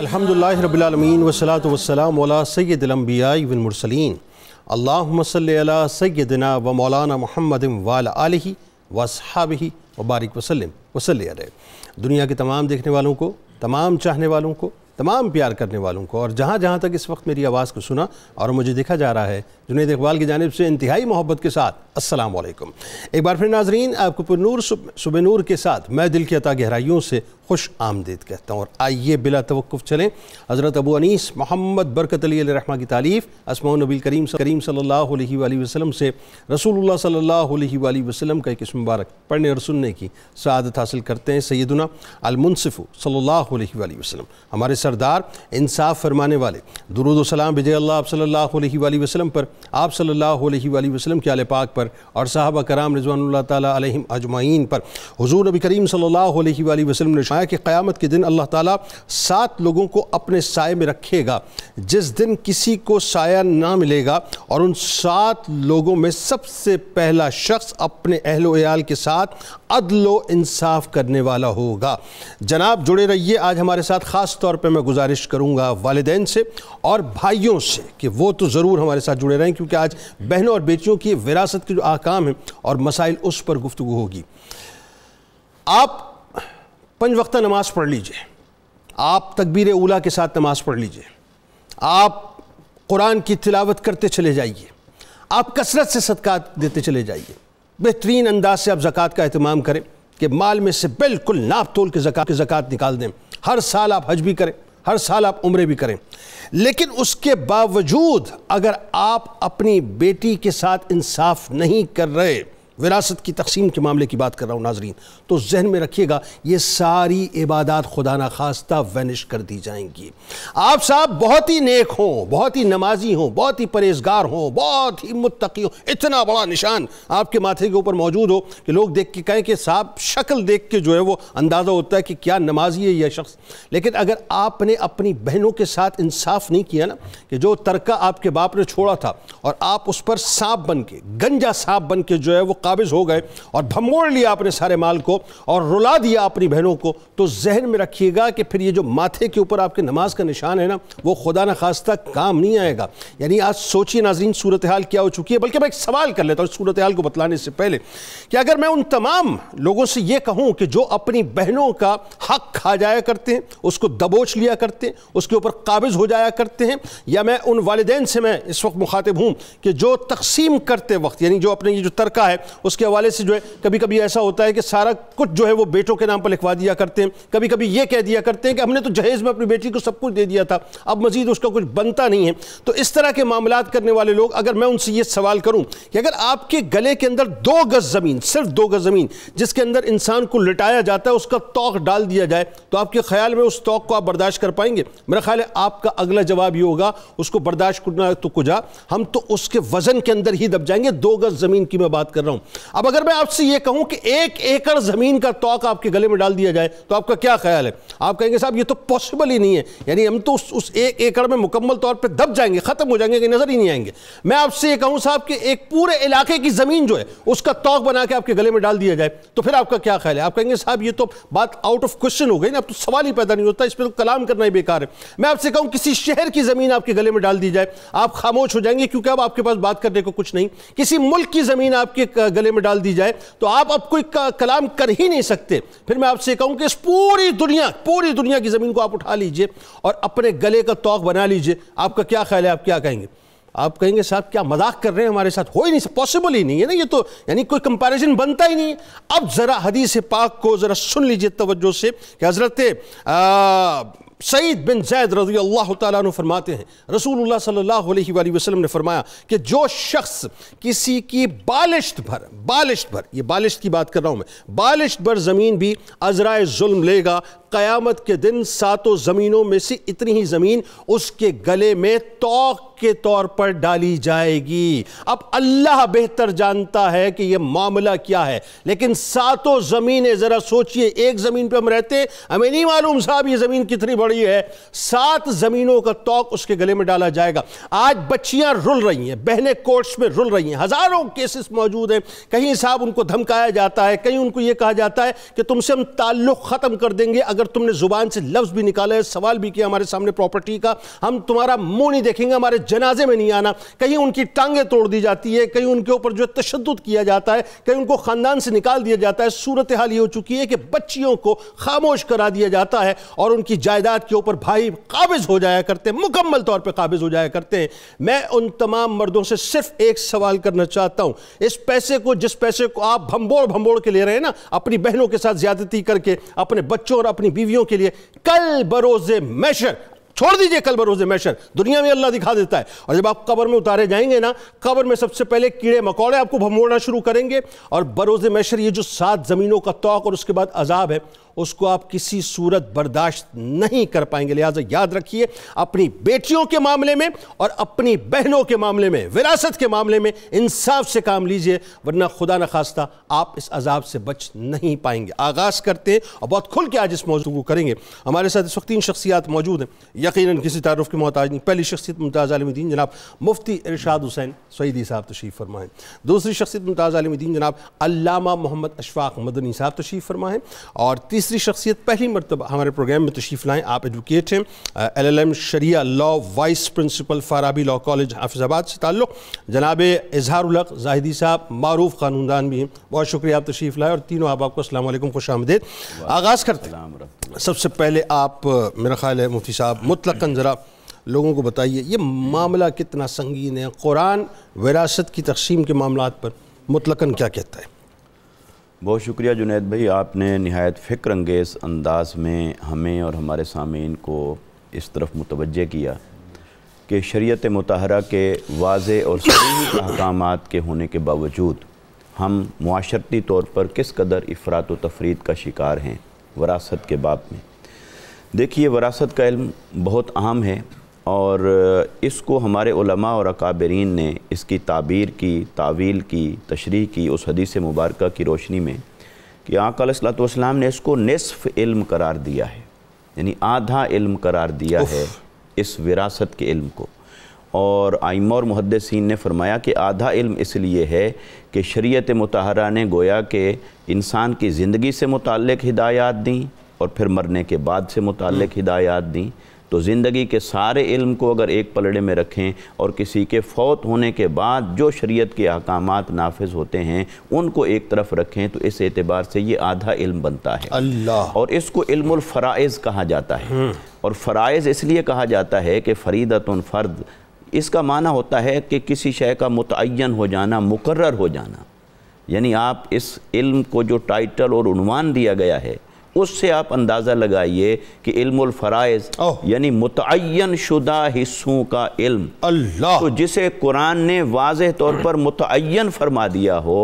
अल्हम्दुलिल्लाह रब्बिल आलमीन वसलात वसलाम वला सैदम्बिया वमरसलिन अल्लाहुम्मा सल्ली व मौलाना मोहम्मद वाल आलिही वसहाबिही वबारिक वसल्लम वसल्ली अलैहि दुनिया के तमाम देखने वालों को तमाम चाहने वालों को तमाम प्यार करने वालों को और जहाँ जहाँ तक इस वक्त मेरी आवाज़ को सुना और मुझे देखा जा रहा है जुनेद इकबाल की जानब से इंतहाई मोहब्बत के साथ अस्सलाम वालेकुम एक बार फिर नाजरीन आपको नूर सुबह नूर के साथ मैं दिल की अता गहराइयों से खुश आमदीद कहता हूँ और आइए बिला तवक़ चलें हज़रत अबू अनीस मोहम्मद बरकत अली रहमा की तारीफ़ असमा नबी करीम करीम सल्ला वसलम से रसूल सल्ला वसलम का एक मुबारक पढ़ने और सुनने की सदत हासिल करते हैं सैदना अलमुनसफ़ु सल्ला वसलम हमारे सरदार इंसाफ फरमाने वाले दरुदोसलाम विजय अल्लाह सल्ला वसलम पर आप सल्लल्लाहु अलैहि के आल पाक पर और साहबा कराम रजवान अजमाइन पर हजूर नबी करीम सल्लल्लाहु अलैहि ने शाया कि क़्यामत के दिन अल्लाह ताला सात लोगों को अपने साय में रखेगा जिस दिन किसी को साया ना मिलेगा और उन सात लोगों में सबसे पहला शख्स अपने अहलोयाल के साथ अदलो इंसाफ करने वाला होगा जनाब जुड़े रहिए आज हमारे साथ ख़ास तौर पर मैं गुजारिश करूँगा वालदेन से और भाइयों से कि वो तो ज़रूर हमारे साथ जुड़े रहें जाएं क्योंकि आज बहनों और बेटियों की विरासत के जो आकाम हैं और मसाइल उस पर गुफ्तु होगी आप पंच वक्ता नमाज़ पढ़ लीजिए आप तकबीर उला के साथ नमाज़ पढ़ लीजिए आप कुरान की तिलावत करते चले जाइए आप कसरत से सदक़ात देते चले जाइए बेहतरीन अंदाज से आप ज़क़़त का अहतमाम करें कि माल में से बिल्कुल नाप तोल के जक़ात के ज़क़़त निकाल दें हर साल आप हज भी करें हर साल आप उम्र भी करें लेकिन उसके बावजूद अगर आप अपनी बेटी के साथ इंसाफ नहीं कर रहे विरासत की तकसीम के मामले की बात कर रहा हूँ नाजरीन तो जहन में रखिएगा ये सारी इबादत खुदा न खास्ता वनिश कर दी जाएंगी आप साहब बहुत ही नेक हों बहुत ही नमाजी हों बहुत ही परहेजगार हों बहुत ही मुतकी हों इतना बड़ा निशान आपके माथे के ऊपर मौजूद हो कि लोग देख के कहें कि साहब शक्ल देख के जो है वो अंदाज़ा होता है कि क्या नमाजी है यह शख्स लेकिन अगर आपने अपनी बहनों के साथ इंसाफ नहीं किया ना कि जो तरका आपके बाप ने छोड़ा था और आप उस पर सांप बन के गंजा सांप बन के जो है वो काबिज हो गए और भमोड़ लिया अपने सारे माल को और रुला दिया अपनी बहनों को तो जहन में रखिएगा कि फिर ये जो माथे के ऊपर आपके नमाज का निशान है ना वो खुदा न खास्ता काम नहीं आएगा यानी आज सोचिए नाजीन सूरत हाल क्या हो चुकी है बल्कि मैं एक सवाल कर लेता हूँ सूरत हाल को बतलाने से पहले कि अगर मैं उन तमाम लोगों से ये कहूँ कि जो अपनी बहनों का हक खा जाया करते हैं उसको दबोच लिया करते हैं उसके ऊपर काबिज हो जाया करते हैं या मैं उन वालदेन से मैं इस वक्त मुखातिब हूँ कि जो तकसीम करते वक्त यानी जो अपने ये जो तरका है उसके हवाले से जो है कभी कभी ऐसा होता है कि सारा कुछ जो है वो बेटों के नाम पर लिखवा दिया करते हैं कभी कभी ये कह दिया करते हैं कि हमने तो जहेज़ में अपनी बेटी को सब कुछ दे दिया था अब मजीद उसका कुछ बनता नहीं है तो इस तरह के मामला करने वाले लोग अगर मैं उनसे ये सवाल करूँ कि अगर आपके गले के अंदर दो गज़ ज़मीन सिर्फ दो गज़ ज़मीन जिसके अंदर इंसान को लिटाया जाता है उसका तोक डाल दिया जाए तो आपके ख्याल में उस तोक को आप बर्दाश्त कर पाएंगे मेरा ख्याल है आपका अगला जवाब ये होगा उसको बर्दाश्त करना तो कुछ हम तो उसके वज़न के अंदर ही दब जाएंगे दो गज़ ज़मीन की मैं बात कर रहा हूँ अब अगर मैं आपसे ये कहूं कि एक एकड़ जमीन का तोक आपके गले में डाल दिया जाए तो आपका क्या ख्याल है आप कहेंगे साहब ये तो पॉसिबल ही नहीं है यानी हम तो उस उस एक एकड़ में मुकम्मल तौर पर दब जाएंगे ख़त्म हो जाएंगे कि नज़र ही नहीं आएंगे मैं आपसे ये कहूँ साहब कि एक पूरे इलाके की ज़मीन जो है उसका तोक बना के आपके गले में डाल दिया जाए तो फिर आपका क्या ख्याल है आप कहेंगे साहब ये तो बात आउट ऑफ क्वेश्चन हो गई ना अब तो सवाल ही पैदा नहीं होता इस पर तो कलाम करना ही बेकार है मैं आपसे कहूँ किसी शहर की ज़मीन आपके गले में डाल दी जाए आप खामोश हो जाएंगे क्योंकि अब आपके पास बात करने को कुछ नहीं किसी मुल्क की ज़मीन आपके गले में डाल दी जाए तो आप अब कोई कलाम कर ही नहीं सकते फिर मैं आपसे कहूँ कि इस पूरी दुनिया पूरी दुनिया की ज़मीन को आप उठा लीजिए और अपने गले का तोक बना लीजिए आपका क्या ख्याल है आप क्या कहेंगे आप कहेंगे साहब क्या मजाक कर रहे हैं हमारे साथ हो ही नहीं पॉसिबल ही नहीं है ना ये तो यानी कोई कंपैरिजन बनता ही नहीं अब ज़रा हदीस पाक को ज़रा सुन लीजिए तवज्जो से कि हज़रत सईद बिन जैद रजी अल्लाह तु फरमाते हैं रसूल सल्ला वसलम ने फरमाया कि जो शख्स किसी की बालिश्त भर बालिश्त भर ये बालिश्त की बात कर रहा हूँ मैं बालिश्त भर ज़मीन भी अजराए जुल्म लेगा क़यामत के दिन सातों ज़मीनों में से इतनी ही ज़मीन उसके गले में तोक के तौर पर डाली जाएगी अब अल्लाह बेहतर जानता है कि यह मामला क्या है लेकिन सातों ज़मीनें ज़रा सोचिए एक ज़मीन पर हम रहते हमें नहीं मालूम साहब ये ज़मीन कितनी बड़ी है सात ज़मीनों का तोक उसके गले में डाला जाएगा आज बच्चियाँ रुल रही हैं बहने कोर्ट्स में रुल रही हैं हज़ारों केसेस मौजूद हैं कहीं साहब उनको धमकाया जाता है कहीं उनको ये कहा जाता है कि तुमसे हम ताल्लुक़ ख़त्म कर देंगे अगर तुमने जुबान से लफ्ज भी निकाला है सवाल भी किया हमारे सामने प्रॉपर्टी का हम तुम्हारा मुंह नहीं देखेंगे हमारे जनाजे में नहीं आना कहीं उनकी टांगें तोड़ दी जाती है कहीं उनके ऊपर जो तशद किया जाता है कहीं उनको खानदान से निकाल दिया जाता है सूरत हाल ये हो चुकी है कि बच्चियों को खामोश करा दिया जाता है और उनकी जायदाद के ऊपर भाई काबिज हो जाया करते हैं मुकम्मल तौर पर काबिज हो जाया करते हैं मैं उन तमाम मर्दों से सिर्फ एक सवाल करना चाहता हूं इस पैसे को जिस पैसे को आप भंबोड़ भंबोड़ के ले रहे हैं ना अपनी बहनों के साथ ज्यादती करके अपने बच्चों और अपनी अपनी बीवियों के लिए कल बरोज मैशर छोड़ दीजिए कल बरोज मैशर दुनिया में अल्लाह दिखा देता है और जब आप कबर में उतारे जाएंगे ना कबर में सबसे पहले कीड़े मकौड़े आपको भमोड़ना शुरू करेंगे और बरोज मैशर ये जो सात ज़मीनों का तोक और उसके बाद अजाब है उसको आप किसी सूरत बर्दाश्त नहीं कर पाएंगे लिहाजा याद रखिए अपनी बेटियों के मामले में और अपनी बहनों के मामले में विरासत के मामले में इंसाफ से काम लीजिए वरना खुदा न खास्ता आप इस अजाब से बच नहीं पाएंगे आगाज़ करते हैं और बहुत खुल के आज इस मौजूद को करेंगे हमारे साथ इस वक्त तीन शख्सियात मौजूद हैं यकीन किसी तारफ़ के मोहताज नहीं पहली शख्सियत मुमताज़ आलमदीन जनाब मुफ्ती इरशाद हुसैन सईदी साहब तशीफ़ है दूसरी शख्सियत मुमताज़ आलमदीन जनाब अलामा मोहम्मद अशफाक मदनी साहब तशीफ़ है और तीसरी शख्सियत पहली मरतबा हमारे प्रोग्राम में तशीफ़ लाएँ आप एडवोकेट हैं एल एल एम शरिया law vice principal Farabi law college Hafizabad से ताल्लुक़ जनाब इजहारक जाहिदी साहब मरूफ ख़ानूनदान भी हैं बहुत शुक्रिया आप तशीफ़ लाएँ और तीनों आप आपको असल खुश आमदेद आगाज़ करते हैं सबसे पहले आप मेरा ख्याल है मुफ्ती साहब मुतलकन ज़रा लोगों को बताइए ये मामला कितना संगीन है कुरान विरासत की तकसीम के मामला पर मुतलकन क्या कहता है बहुत शुक्रिया जुनेद भाई आपने नहायत फ़िक्र अंगेज़ अंदाज में हमें और हमारे सामीन को इस तरफ मुतवजह किया कि शरीयत मतहरा के वाज और सही अहकाम के होने के बावजूद हम माशरती तौर पर किस कदर अफरात तफरीद का शिकार हैं वरासत के बाप में देखिए वरासत का इल्म बहुत अहम है और इसको हमारे उलमा और अकाबरीन ने इसकी ताबीर की तावील की तशरी की उस हदीस मुबारक की रोशनी में कि आकलतम ने इसको नसफ़ इल्म करार दिया है यानी आधा इल्म करार दिया है इस विरासत के इल्म को और आइम और मुहदसिन ने फरमाया कि आधा इल्म इसलिए है कि शरीत मतहरा ने गोया के इंसान की ज़िंदगी से मुतक़ हिदायत दी और फिर मरने के बाद से मुतक हम्म। हिदायत दी तो ज़िंदगी के सारे इल्म को अगर एक पलड़े में रखें और किसी के फौत होने के बाद जो शरीयत के अहकाम नाफिज होते हैं उनको एक तरफ रखें तो इस एतबार से ये आधा इल्म बनता है अल्लाह और इसको इल्मफ़रज़ कहा जाता है हम्म। और फ़राइज इसलिए कहा जाता है कि फरीदतन फ़र्द इसका माना होता है कि किसी शय का मुतन हो जाना मुकर हो जाना यानी आप इस इल्म को जो टाइटल और उनवान दिया गया है उससे आप अंदाज़ा लगाइए कि इल्मफ़राइज़ यानी मुतन शुदा हिस्सों का इल्म अल्लाह तो जिसे कुरान ने वाज तौर पर मुतन फरमा दिया हो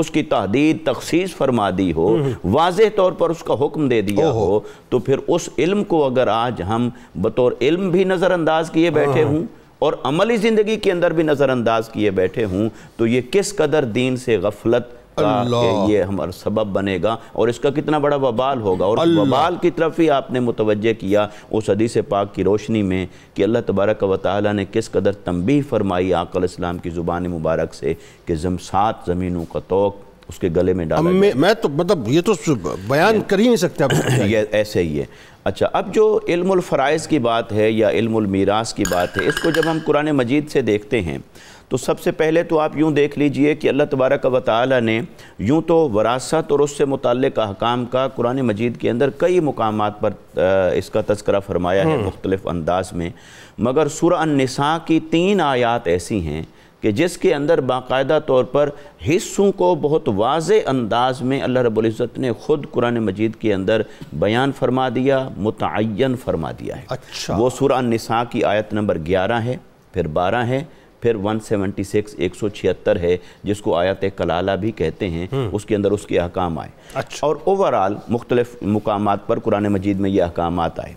उसकी तहदीद तखसीस फरमा दी हो हम्म, हम्म। वाज तौर पर उसका हुक्म दे दिया हो तो फिर उस इल्म को अगर आज हम बतौर इल्म भी नज़रअंदाज किए बैठे हूँ और अमली ज़िंदगी के अंदर भी नज़रअंदाज किए बैठे हूँ तो ये किस कदर दीन से गफलत ये हमारा सबब बनेगा और इसका कितना बड़ा वबाल होगा और वबाल की तरफ ही आपने मुतवजह किया उस हदीस पाक की रोशनी में कि अल्लाह तबारक व ताली ने किस कदर तंबी फरमाई आकल इस्लाम की ज़ुबान मुबारक से कि जमसात ज़मीनों का तोक उसके गले में डाल मैं, तो मतलब ये तो बयान कर ही नहीं सकते ऐसे ही है अच्छा अब जो इल्मफ़रज़ की बात है या इल्मीरास की बात है इसको जब हम कुरान मजीद से देखते हैं तो सबसे पहले तो आप यूँ देख लीजिए कि अल्लाह तबारक व ताली ने यूँ तो वरासत और उससे मुतल अहकाम का कुरान मजीद के अंदर कई मकाम पर इसका तस्करा फरमाया है हम्म। मुख्तलिफ़ अंदाज में मगर सुर की तीन आयात ऐसी हैं कि जिसके अंदर बाकायदा तौर पर हिस्सों को बहुत वाज अंदाज में अल्लाह रबुल्ज़त ने ख़ुद कुरान मजीद के अंदर बयान फरमा दिया मुतन फरमा दिया है अच्छा वो सुरान नसा की आयत नंबर ग्यारह है फिर बारह है फिर 176 छिहत्तर है जिसको आयत कलाला भी कहते हैं हम्म। उसके अंदर उसके अहकाम आए अच्छा। और ओवरऑल मुख्तलिफ मकाम पर कुरान मजीद में ये अहकाम आए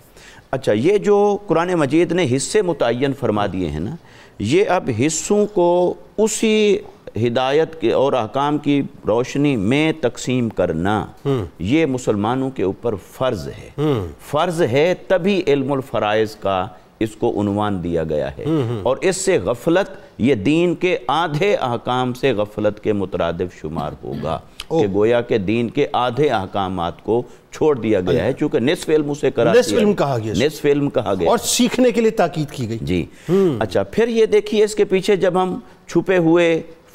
अच्छा ये जो कुरान मजीद ने हिस्से मुतन फरमा दिए हैं ना ये अब हिस्सों को उसी हिदायत के और अहकाम की रोशनी में तकसीम करना हम्म। ये मुसलमानों के ऊपर फ़र्ज़ है हम्म। फ़र्ज़ है तभी इल्मफ़रज़ का इसको उनवान दिया गया है हम्म, और इससे गफलत ये दीन के आधे अहकाम से गफलत के मुतरद शुमार होगा कि गोया के दीन के आधे अहकाम को छोड़ दिया गया है चूंकि निसफ इल्म उसे करा निसफ इल्म कहा गया निसफ इल्म कहा गया और सीखने के लिए ताकीद की गई जी हम्म। अच्छा फिर ये देखिए इसके पीछे जब हम छुपे हुए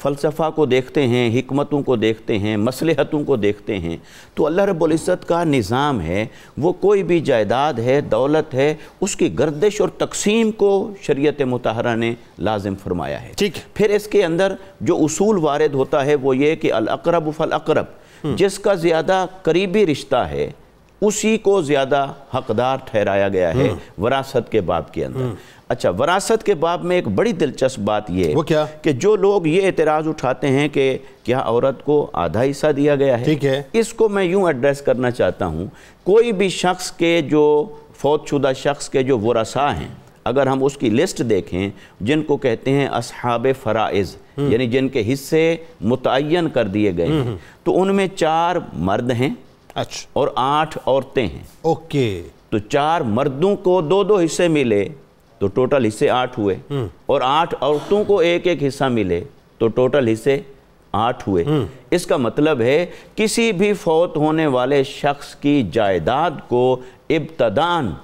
फ़लसफ़ा को देखते हैं हमतों को देखते हैं मसलहतों को देखते हैं तो अल्लाह रबुल्ज़त का निज़ाम है वो कोई भी जायदाद है दौलत है उसकी गर्दिश और तकसीम को शरीत मतहरा ने लाजिम फरमाया है ठीक फिर इसके अंदर जो असूल वारद होता है वो ये कि फल फ़लअक़रब हम्म। जिसका ज़्यादा करीबी रिश्ता है उसी को ज़्यादा हकदार ठहराया गया है हम्म। वरासत के बाब के अंदर हम्म। अच्छा वरासत के बाब में एक बड़ी दिलचस्प बात यह क्या कि जो लोग ये एतराज़ उठाते हैं कि क्या औरत को आधा हिस्सा दिया गया है ठीक है इसको मैं यूं एड्रेस करना चाहता हूँ कोई भी शख्स के जो फौतशुदा शख्स के जो वसा हैं अगर हम उसकी लिस्ट देखें जिनको कहते हैं असहाब फ़राइज़ हम्म। यानी जिनके हिस्से मुतन कर दिए गए हैं तो उनमें चार मर्द हैं अच्छा और आठ औरतें हैं ओके तो चार मर्दों को दो दो हिस्से मिले तो टोटल हिस्से आठ हुए हम्म। और आठ औरतों को एक एक हिस्सा मिले तो टोटल हिस्से आठ हुए हम्म। इसका मतलब है किसी भी फौत होने वाले शख्स की जायदाद को इब्तदान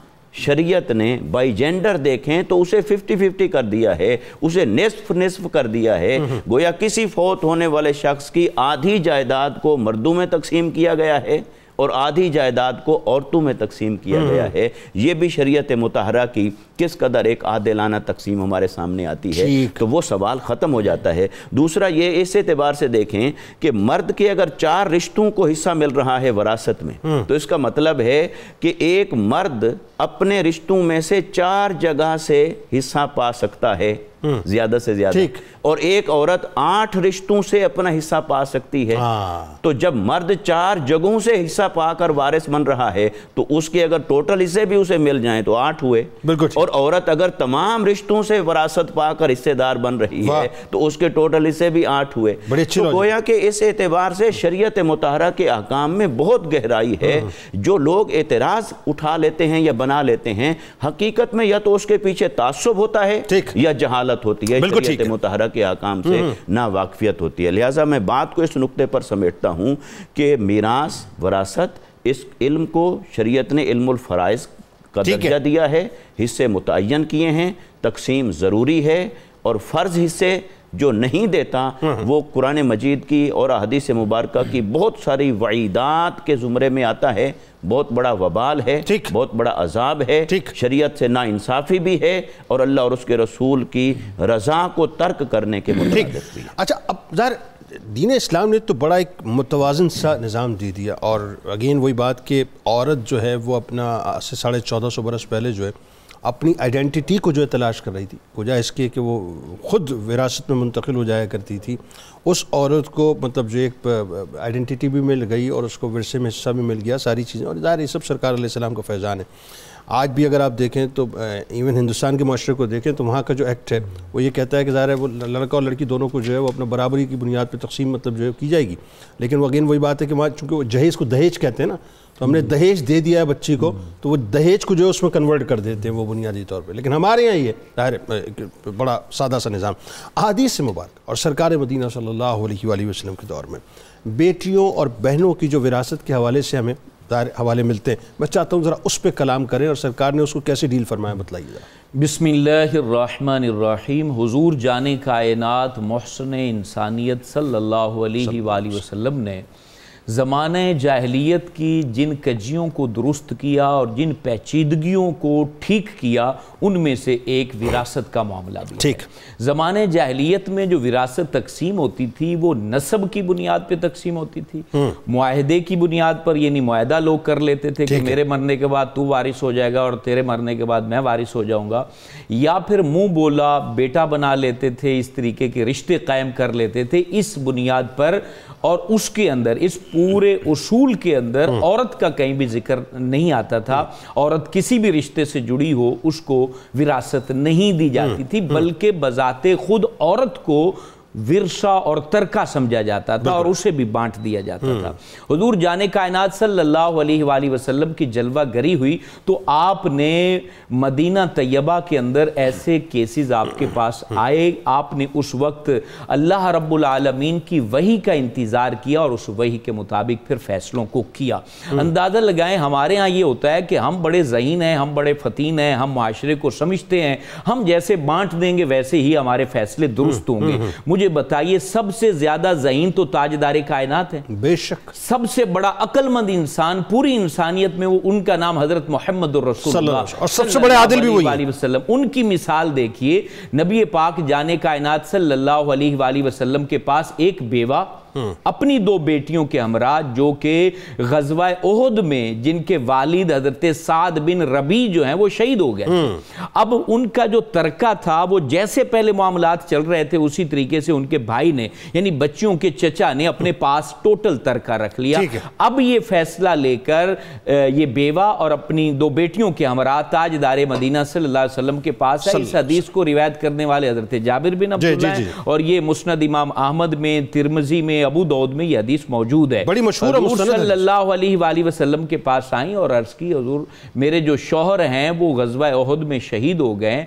शरीयत ने बाई जेंडर देखें तो उसे फिफ्टी फिफ्टी कर दिया है उसे नस्फ निसफ कर दिया है हम्म, गोया किसी फौत होने वाले शख्स की आधी जायदाद को मर्दों में तकसीम किया गया है और आधी जायदाद को औरतों में तकसीम किया हम्म। गया है ये भी शरीयत मतहरा की किस कदर एक आदिलाना तकसीम हमारे सामने आती है तो वो सवाल ख़त्म हो जाता है दूसरा ये इस एतबार से देखें कि मर्द के अगर चार रिश्तों को हिस्सा मिल रहा है वरासत में हम्म। तो इसका मतलब है कि एक मर्द अपने रिश्तों में से चार जगह से हिस्सा पा सकता है हम्म। ज्यादा से ज्यादा और एक औरत आठ रिश्तों से अपना हिस्सा पा सकती है हाँ। तो जब मर्द चार जगहों से हिस्सा पाकर वारिस बन रहा है तो उसके अगर टोटल हिस्से भी उसे मिल जाए तो आठ हुए बिल्कुल और औरत अगर तमाम रिश्तों से वरासत पाकर हिस्सेदार बन रही है तो उसके टोटल हिस्से भी आठ हुए तो गोया के इस एतबार से शरीय मुतहरा के अहकाम में बहुत गहराई है हम्म। जो लोग एतराज़ उठा लेते हैं या बना लेते हैं हकीकत में या तो उसके पीछे तासुब होता है या जहाल जहालत होती है शरीयत मुतहरा के आकाम से हम्म, हम्म। ना वाकफियत होती है लिहाजा मैं बात को इस नुक्ते पर समेटता हूँ कि मीरास वरासत इस इल्म को शरीयत ने इल्मफ़रज़ का दर्जा दिया है हिस्से मुतन किए हैं तकसीम ज़रूरी है और फ़र्ज़ हिस्से जो नहीं देता हम्म हम्म। वो कुरान मजीद की और अहदीस मुबारक की बहुत सारी वईदात के ज़ुमरे में आता है बहुत बड़ा वबाल है ठीक बहुत बड़ा अजाब है ठीक शरीयत से नाइंसाफ़ी भी है और अल्लाह और उसके रसूल की रज़ा को तर्क करने के ठीक अच्छा अब जहर दीन इस्लाम ने तो बड़ा एक मुतवाजन सा निज़ाम दे दिया और अगेन वही बात कि औरत जो है वो अपना से साढ़े चौदह सौ बरस पहले जो है अपनी आइडेंटिटी को जो है तलाश कर रही थी वजह इसके कि वो ख़ुद विरासत में मुंतकिल हो जाया करती थी उस औरत को मतलब जो एक आइडेंटिटी भी मिल गई और उसको विरसे में हिस्सा भी मिल गया सारी चीज़ें और ज़ाहिर ये सब सरकार सलाम का फैज़ान है आज भी अगर आप देखें तो इवन हिंदुस्तान के माशरे को देखें तो वहाँ का जो एक्ट है वो ये कहता है कि ज़ाहिर है वो लड़का और लड़की दोनों को जो है वो अपने बराबरी की बुनियाद पर तकसीम मतलब जो है की जाएगी लेकिन वो अगेन वही बात है कि वहाँ चूँकि वो जहेज़ को दहेज कहते हैं ना तो हमने दहेज दे दिया है बच्ची को तो वो दहेज को जो है उसमें कन्वर्ट कर देते हैं वो बुनियादी तौर पे लेकिन हमारे यहाँ ये दायरे बड़ा सादा सा निज़ाम अदीस से मुबारक और सरकार मदीना सल्लल्लाहु अलैहि वसल्लम के दौर में बेटियों और बहनों की जो विरासत के हवाले से हमें हवाले मिलते हैं मैं चाहता हूँ ज़रा उस पर कलाम करें और सरकार ने उसको कैसे डील फरमाया बतलाइए बिसमीम हुजूर जाने कायनात महसन इंसानियत सल्लल्लाहु अलैहि वसल्लम ने ज़मान जाहलीत की जिन कजियों को दुरुस्त किया और जिन पेचीदगियों को ठीक किया उनमें से एक विरासत का मामला भी ठीक ज़मान जाहलीत में जो विरासत तकसीम होती थी वो नस्ब की बुनियाद पर तकसीम होती थी माहदे हम्म। की बुनियाद पर यानी माहदा लोग कर लेते थे कि मेरे मरने के बाद तू वारिस हो जाएगा और तेरे मरने के बाद मैं वारिस हो जाऊँगा या फिर मुँह बोला बेटा बना लेते थे इस तरीके के रिश्ते कायम कर लेते थे इस बुनियाद पर और उसके अंदर इस पूरे उसूल के अंदर हम्म। औरत का कहीं भी जिक्र नहीं आता था हम्म। औरत किसी भी रिश्ते से जुड़ी हो उसको विरासत नहीं दी जाती हम्म। थी बल्कि बजाते खुद औरत को विरसा और तरका समझा जाता था और उसे भी बांट दिया जाता हम्म। था हजूर जाने कायनात सल्लल्लाहु अलैहि वसल्लम की जलवा गरी हुई तो आपने मदीना तयबा के अंदर ऐसे केसेस आपके पास हम्म। आए आपने उस वक्त अल्लाह रब्बुल आलमीन की वही का इंतज़ार किया और उस वही के मुताबिक फिर फैसलों को किया हम्म। अंदाज़ा लगाएं हमारे यहाँ ये होता है कि हम बड़े जहीन हैं हम बड़े फतीन हैं हम माशरे को समझते हैं हम जैसे बांट देंगे वैसे ही हमारे फैसले दुरुस्त होंगे मुझे मुझे बताइए सबसे ज्यादा जहीन तो ताजदार कायनात है बेशक सबसे बड़ा अकलमंद इंसान पूरी इंसानियत में वो उनका नाम हजरत मोहम्मद और सबसे बड़े आदिल भी वही वसल्लम उनकी मिसाल देखिए नबी पाक जाने कायनात सल्लल्लाहु अलैहि वसल्लम के पास एक बेवा अपनी दो बेटियों के हमरा जो कि गजवा ओहद में जिनके वालिद हजरत साद बिन रबी जो हैं वो शहीद हो गए हम्म। अब उनका जो तरका था वो जैसे पहले मामला चल रहे थे उसी तरीके से उनके भाई ने यानी बच्चियों के चचा ने अपने हम्म। पास टोटल तरका रख लिया अब ये फैसला लेकर ये बेवा और अपनी दो बेटियों के हमरा ताजदार मदीना सल्लाम के पास इस हदीस को रिवायत करने वाले हजरत जाबिर बिन अब और ये मुस्ंद इमाम अहमद में तिरमजी में अबू दौद में यह हदीस मौजूद है बड़ी मशहूर सल्लल्लाहु वसल्लम के पास आई और अर्ज़ की हजूर मेरे जो शोहर हैं वो गजबा अहद में शहीद हो गए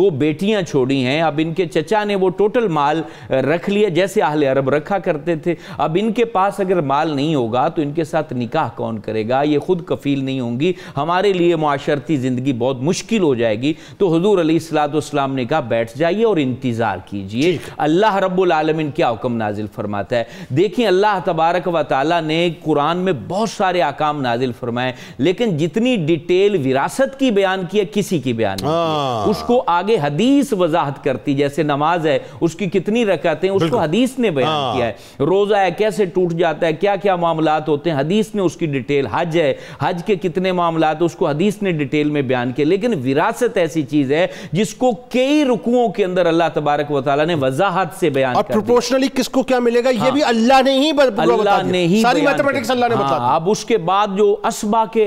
दो बेटियां छोड़ी हैं अब इनके चचा ने वो टोटल माल रख लिया जैसे आहल अरब रखा करते थे अब इनके पास अगर माल नहीं होगा तो इनके साथ निकाह कौन करेगा ये खुद कफील नहीं होंगी हमारे लिए माशरती ज़िंदगी बहुत मुश्किल हो जाएगी तो हजूर अली अलीसलाम ने कहा बैठ जाइए और इंतज़ार कीजिए अल्लाह रब्बुल आलमीन क्या हुक्म नाजिल फरमाता है देखिए अल्लाह तबारक व ताली ने कुरान में बहुत सारे आकाम नाजिल फरमाए लेकिन जितनी डिटेल विरासत की बयान की है किसी की बयान नहीं हाँ। उसको आगे हदीस वजाहत करती जैसे नमाज है उसकी कितनी रकतें उसको हदीस ने बयान हाँ। किया है रोज़ा है कैसे टूट जाता है क्या क्या मामला होते हैं हदीस ने उसकी डिटेल हज है हज के कितने मामला उसको हदीस ने डिटेल में बयान किया लेकिन विरासत ऐसी चीज़ है जिसको कई रुकुओं के अंदर अल्लाह तबारक वाली ने वजाहत से बयान और प्रोपोर्शनली किसको क्या मिलेगा यह हाँ। भी अल्लाह ने ही अल्लाह ने ही सारी मैथमेटिक्स अल्लाह ने हाँ, अब उसके बाद जो असबा के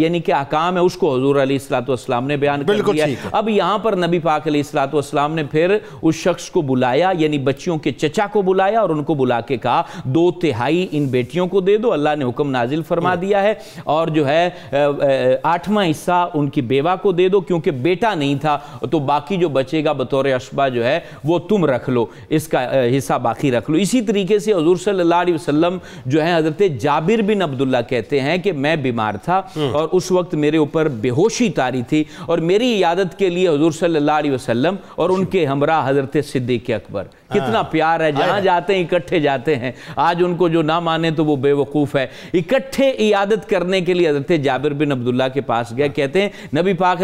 यानी कि अकाम है उसको हजूर अलीसलाम ने बयान कर दिया अब यहाँ पर नबी पाक अलीसलाम ने फिर उस शख्स को बुलाया यानी बच्चियों के चचा को बुलाया और उनको बुला के कहा दो तिहाई इन बेटियों को दे दो अल्लाह ने हुक्म नाजिल फरमा हम्म। दिया है और जो है आठवां हिस्सा उनकी बेवा को दे दो क्योंकि बेटा नहीं था तो बाकी जो बचेगा बतौर अशबा जो है वो तुम रख लो इसका हिस्सा बाकी रख लो इसी तरीके से से हजूर सल्ला वसलम जो है हजरत जाबिर बिन अब्दुल्ला कहते हैं कि मैं बीमार था हम्म। और उस वक्त मेरे ऊपर बेहोशी तारी थी और मेरी यादत के लिए हजूर सल्ला वसलम और उनके हमरा हजरत सिद्दीक अकबर हाँ। कितना प्यार है जहाँ जाते हैं इकट्ठे जाते हैं आज उनको जो ना माने तो वो बेवकूफ़ है इकट्ठे इयादत करने के लिए हजरत जाबिर बिन अब्दुल्ला के पास गया हाँ। कहते हैं नबी पाक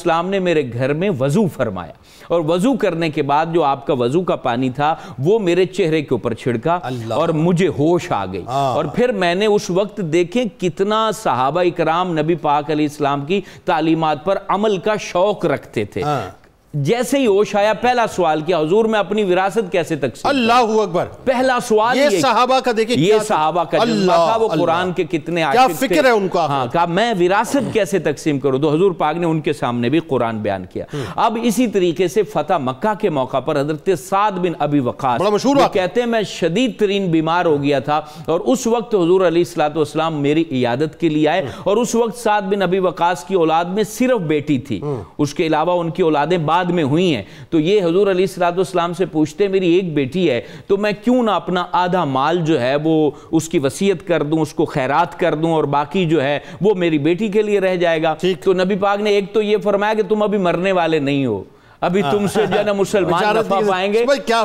सलाम ने मेरे घर में वज़ू फरमाया और वज़ू करने के बाद जो आपका वज़ू का पानी था वो मेरे चेहरे के ऊपर छिड़का और मुझे होश आ गई हाँ। और फिर मैंने उस वक्त देखें कितना सहाबा इकराम नबी पाक अली इस्लाम की तालीमत पर अमल का शौक रखते थे हाँ। जैसे ही होश आया पहला सवाल किया हजूर में अपनी विरासत कैसे तक अल्लाह अकबर पहला सवाल ये सहाबा का देखिए ये सहाबा का अल्लाह था वो कुरान के कितने क्या फिक्र है उनका हाँ कहा मैं विरासत कैसे तकसीम करूं तो हजूर पाक ने उनके सामने भी कुरान बयान किया हम्म। अब इसी तरीके से फतेह मक्का के मौका पर हजरत साद बिन अभी वकास मशहूर कहते हैं मैं शदीद तरीन बीमार हो गया था और उस वक्त हजूर अली सलाम मेरी इयादत के लिए आए हम्म। और उस वक्त साद बिन अभी वकास की औलाद में सिर्फ बेटी थी हम्म। उसके अलावा उनकी औलादें बाद बाद में हुई हैं तो ये हजूर अली सलाम से पूछते मेरी एक बेटी है तो मैं क्यों ना अपना आधा माल जो है वो उसकी वसीयत कर दूँ उसको खैरात कर दूँ और बाकी जो है वो मेरी बेटी के लिए रह जाएगा तो नबी पाक ने एक तो ये फरमाया कि तुम अभी मरने वाले नहीं हो अभी हाँ। तुमसे जो है ना मुसलमान नफा पाएंगे क्या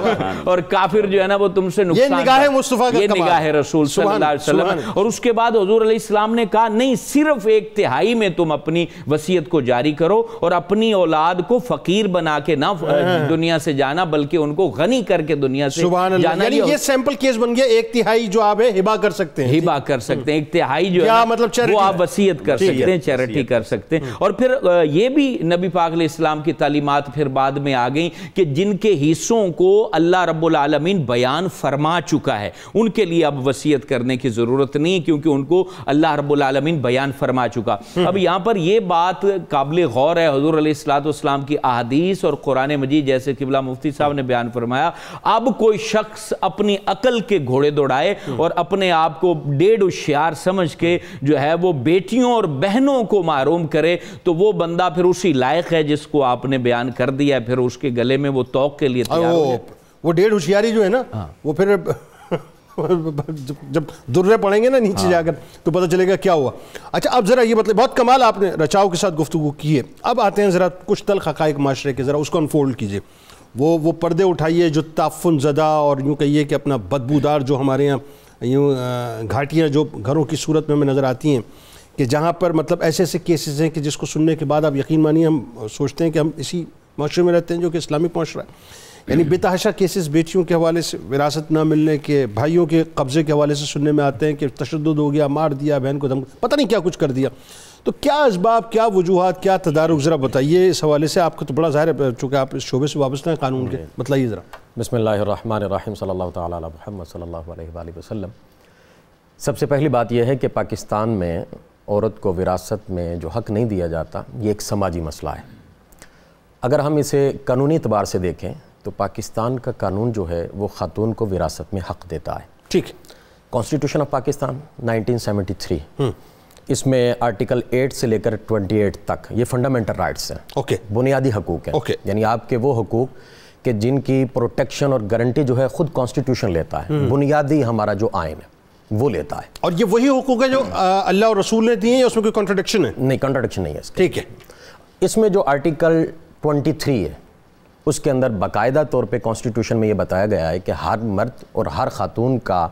और काफिर जो है ना वो तुमसे नुकसान निगाह रसूल सल्लल्लाहु और उसके बाद हजूर अलीस्लाम ने कहा नहीं सिर्फ एक तिहाई में तुम अपनी वसीयत को जारी करो और अपनी औलाद को फकीर बना के ना हाँ, हाँ। दुनिया से जाना बल्कि उनको गनी करके दुनिया से जाना ये सैंपल केस बन गया एक तिहाई जो आप है हिबा कर सकते हैं हिबा कर सकते हैं एक तिहाई जो है मतलब वो आप वसीयत कर सकते हैं चैरिटी कर सकते हैं और फिर ये भी नबी पाक इस्लाम की तालीमत फिर आखिर बाद में आ गई कि जिनके हिस्सों को अल्लाह रब्लमीन बयान फरमा चुका है उनके लिए अब वसीयत करने की ज़रूरत नहीं क्योंकि उनको अल्लाह रब्लमीन बयान फरमा चुका हम्म। अब यहां पर यह बात काबिल गौर है हजूर सलाम की अहदीस और कुरान मजीद जैसे किबला मुफ्ती साहब ने बयान फरमाया अब कोई शख्स अपनी अकल के घोड़े दौड़ाए हम्म। और अपने आप को डेढ़ होशियार समझ के जो है वो बेटियों और बहनों को मारूम करे तो वो बंदा फिर उसी लायक है जिसको आपने बयान कर दिया फिर उसके गले में वो तोक के लिए हाँ, तैयार वो, वो डेढ़ होशियारी जो है ना हाँ। वो फिर जब जब दुर्रे पड़ेंगे ना नीचे हाँ। जाकर तो पता चलेगा क्या हुआ अच्छा अब ज़रा ये मतलब बहुत कमाल आपने रचाओ के साथ गुफ्तु की है अब आते हैं ज़रा कुछ तल हक़ माशरे के ज़रा उसको अनफोल्ड कीजिए वो वो पर्दे उठाइए जो ताफुन ज़दा और यूँ कहिए कि अपना बदबूदार जो हमारे यहाँ यूँ घाटियाँ जो घरों की सूरत में हमें नज़र आती हैं कि जहाँ पर मतलब ऐसे ऐसे केसेस हैं कि जिसको सुनने के बाद आप यकीन मानिए हम सोचते हैं कि हम इसी माशरे में रहते हैं जो कि इस्लामिक माशरा है यानी बेतहाशा केसेस बेटियों के हवाले से विरासत ना मिलने के भाइयों के कब्ज़े के हवाले से सुनने में आते हैं कि तशद हो गया मार दिया बहन को धम पता नहीं क्या कुछ कर दिया तो क्या इसबाब क्या वजूहत क्या तदारक ज़रा बताइए इस हवाले से आपको तो बड़ा ज़ाहिर है चूँकि आप इस शोबे से वाबस्त हैं कानून के बताइए ज़रा बसमीम सल्ला तहमद वसम सबसे पहली बात यह है कि पाकिस्तान में औरत को विरासत में जो हक नहीं दिया जाता ये एक समाजी मसला है अगर हम इसे कानूनी अतबार से देखें तो पाकिस्तान का कानून जो है वो ख़ातून को विरासत में हक़ देता है ठीक कॉन्स्टिट्यूशन ऑफ पाकिस्तान 1973 इसमें आर्टिकल 8 से लेकर 28 तक ये फंडामेंटल राइट्स हैं ओके बुनियादी हकूक़ हैं ओके यानी आपके वो हकूक़ के जिनकी प्रोटेक्शन और गारंटी जो है ख़ुद कॉन्स्टिट्यूशन लेता है हम्म। बुनियादी हमारा जो आइन है वो लेता है और ये वही हकूक है जो अल्लाह और रसूल ने दिए हैं उसमें कोई कॉन्ट्रोडिक्शन है नहीं कॉन्ट्रोडिक्शन नहीं है ठीक है इसमें जो आर्टिकल 23 है उसके अंदर बाकायदा तौर पे कॉन्स्टिट्यूशन में ये बताया गया है कि हर मर्द और हर खातून का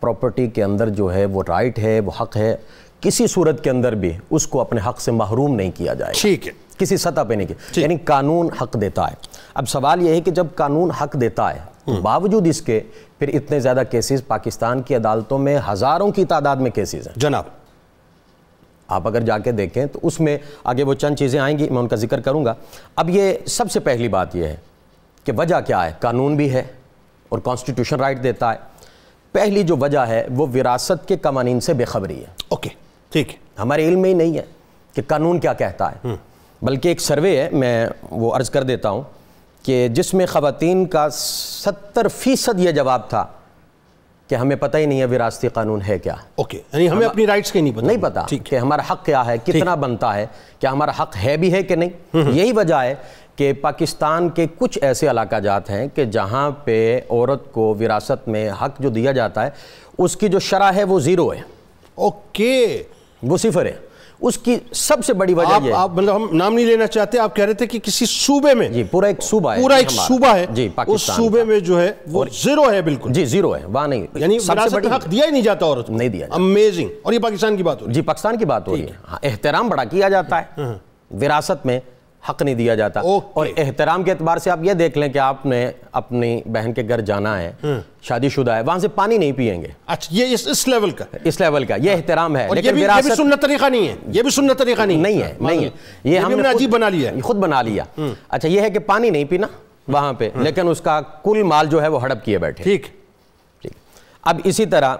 प्रॉपर्टी के अंदर जो है वो राइट है वो हक़ है किसी सूरत के अंदर भी उसको अपने हक़ से महरूम नहीं किया जाए ठीक है किसी सतह पे नहीं किया यानी कानून हक़ देता है अब सवाल यह है कि जब कानून हक़ देता है तो हम्म। बावजूद इसके फिर इतने ज़्यादा केसेस पाकिस्तान की अदालतों में हज़ारों की तादाद में केसेस हैं जनाब आप अगर जाके देखें तो उसमें आगे वो चंद चीज़ें आएंगी मैं उनका जिक्र करूँगा अब ये सबसे पहली बात यह है कि वजह क्या है कानून भी है और कॉन्स्टिट्यूशन राइट देता है पहली जो वजह है वो विरासत के कवानीन से बेखबरी है ओके ठीक है हमारे इल्म में ही नहीं है कि कानून क्या कहता है हम्म। बल्कि एक सर्वे है मैं वो अर्ज़ कर देता हूँ कि जिसमें ख़वान का सत्तर फ़ीसद यह जवाब था कि हमें पता ही नहीं है विरासती कानून है क्या ओके okay. यानी हमें अपनी राइट्स के नहीं पता नहीं पता कि हमारा हक क्या है कितना बनता है क्या हमारा हक है भी है कि नहीं यही वजह है कि पाकिस्तान के कुछ ऐसे इलाका जात हैं कि जहाँ पे औरत को विरासत में हक जो दिया जाता है उसकी जो शरह है वो ज़ीरो है ओके okay. वो सिफर है उसकी सबसे बड़ी वजह आप, आप मतलब हम नाम नहीं लेना चाहते आप कह रहे थे कि किसी सूबे में जी पूरा एक सूबा है पूरा एक सूबा है जी उस सूबे में जो है वो जीरो है बिल्कुल जी जीरो है वहां नहीं यानी सबसे हक दिया ही नहीं जाता औरत नहीं दिया अमेजिंग और ये पाकिस्तान की बात हो जी पाकिस्तान की बात हो रही है हाँ, एहतराम बड़ा किया जाता है हाँ। विरासत में हक नहीं दिया जाता और एहतराम के अतबार से आप ये देख लें कि आपने अपनी बहन के घर जाना है हाँ। शादी शुदा है वहां से पानी नहीं पियेंगे अच्छा ये इस इस लेवल का इस लेवल का ये हाँ। एहतराम है लेकिन ये भी, भी सुन्नत तरीका नहीं है ये भी सुनना तरीका नहीं नहीं है नहीं है ये हमने अजीब बना लिया खुद बना लिया हम्म। अच्छा ये है कि पानी नहीं पीना वहां पे हम्म। लेकिन उसका कुल माल जो है वो हड़प किए बैठे ठीक ठीक अब इसी तरह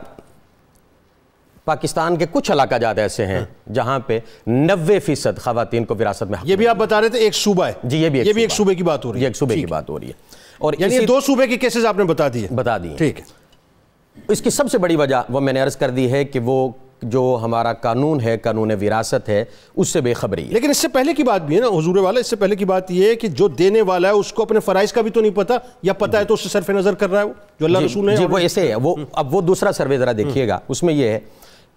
पाकिस्तान के कुछ इलाका जात ऐसे हैं जहाँ पे नब्बे फीसद खातन को विरासत में ये भी आप बता रहे थे एक सूबा है जी ये भी ये भी एक सूबे की बात हो रही है एक सूबे की बात हो रही है और यानी दो सूबे के केसेस आपने बता दिए बता दिए ठीक है इसकी सबसे बड़ी वजह वो मैंने अर्ज़ कर दी है कि वो जो हमारा कानून है कानून विरासत है उससे बेखबरी है लेकिन इससे पहले की बात भी है ना हजूर वाला इससे पहले की बात यह है कि जो देने वाला है उसको अपने फ़राइज का भी तो नहीं पता या पता है तो उससे सरफे नज़र कर रहा है वो जो अल्लाह रसूल है वो ऐसे है वो हम्म। अब वो दूसरा सर्वे ज़रा देखिएगा हम्म। उसमें यह है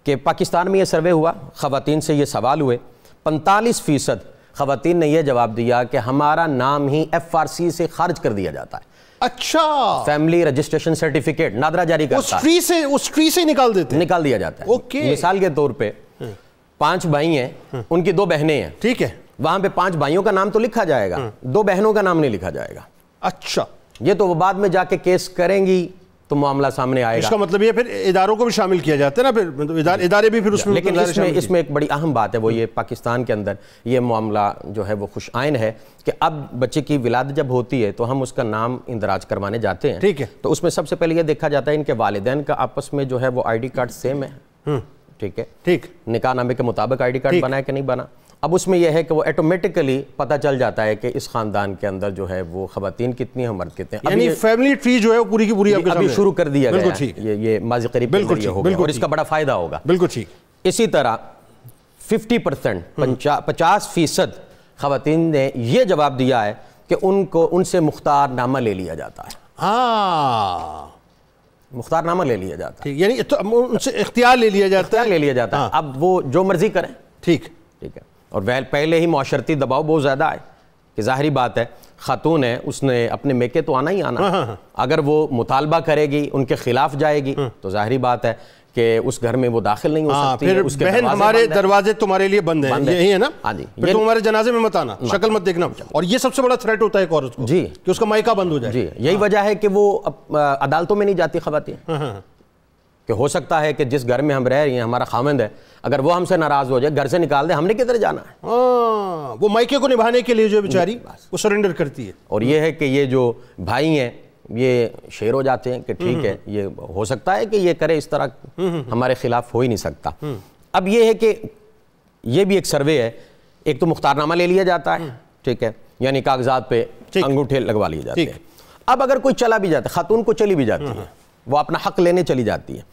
कि पाकिस्तान में ये सर्वे हुआ ख़वान से ये सवाल हुए पैंतालीस फ़ीसद खातन ने यह जवाब दिया कि हमारा नाम ही एफ आर सी से खारिज कर दिया जाता है अच्छा फैमिली रजिस्ट्रेशन सर्टिफिकेट नादरा जारी करता उस ट्री से उस ट्री से निकाल देते निकाल दिया जाता है ओके मिसाल के तौर पर पांच भाई हैं उनकी दो बहने हैं ठीक है वहां पे पांच भाइयों का नाम तो लिखा जाएगा दो बहनों का नाम नहीं लिखा जाएगा अच्छा ये तो वो बाद में जाके केस करेंगी तो मामला सामने आएगा इसका मतलब ये फिर इदारों को भी शामिल किया जाता है ना फिर मतलब इदार, इदारे भी फिर उसमें लेकिन मतलब इसमें इसमें एक बड़ी अहम बात है वो ये पाकिस्तान के अंदर ये मामला जो है वो खुश आयन है कि अब बच्चे की विलाद जब होती है तो हम उसका नाम इंदराज करवाने जाते हैं ठीक है तो उसमें सबसे पहले ये देखा जाता है इनके वालदेन का आपस में जो है वो आई कार्ड सेम है हम्म। ठीक है ठीक निकाह नामे के मुताबिक आई कार्ड बना है कि नहीं बना अब उसमें यह है कि वो ऑटोमेटिकली पता चल जाता है कि इस खानदान के अंदर जो है वो खातन कितनी हम मर्द कितने यानी फैमिली ट्री जो है वो पूरी की पूरी आपके अभी शुरू कर दिया गया ठीक ये ये माजी करीब बिल्कुल होगा और इसका बड़ा फ़ायदा होगा बिल्कुल ठीक इसी तरह फिफ्टी हम्म। परसेंट पचास फीसद खातन ने यह जवाब दिया है कि उनको उनसे मुख्तारनामा ले लिया जाता है हाँ मुख्तारनामा ले लिया जाता है यानी तो उनसे इख्तियार ले लिया जाता है ले लिया जाता है हाँ। अब वो जो मर्जी करें ठीक ठीक है और वह पहले ही माशरती दबाव बहुत ज़्यादा आए कि ज़ाहरी बात है ख़ातून है उसने अपने मेके तो आना ही आना हाँ, हाँ, हाँ। अगर वो मुतालबा करेगी उनके खिलाफ जाएगी हाँ। तो ज़ाहरी बात है कि उस घर में वो दाखिल नहीं हो आ, सकती फिर उसके बहन हमारे दरवाजे तुम्हारे लिए बंद हैं यही है ना हाँ जी फिर तुम्हारे जनाजे में मत आना शक्ल मत देखना और ये सबसे बड़ा थ्रेट होता है एक औरत को जी कि उसका मायका बंद हो जाए जी यही वजह है कि वो अदालतों में नहीं जाती खवतियाँ कि हो सकता है कि जिस घर में हम रह रहे हैं हमारा खामंद है अगर वो हमसे नाराज़ हो जाए घर से निकाल दे हमने किधर जाना है आ, हाँ, वो मायके को निभाने के लिए जो बेचारी वो सरेंडर करती है और ये है कि ये जो भाई हैं ये शेर हो जाते हैं कि ठीक हम्म, है हम्म। ये हो सकता है कि ये करे इस तरह हम्म, हमारे खिलाफ हो ही नहीं सकता अब ये है कि ये भी एक सर्वे है एक तो मुख्तारनामा ले लिया जाता है ठीक है यानी कागजात पे अंगूठे लगवा लिए जाते हैं अब अगर कोई चला भी जाता है खातून को चली भी जाती है वो अपना हक लेने चली जाती है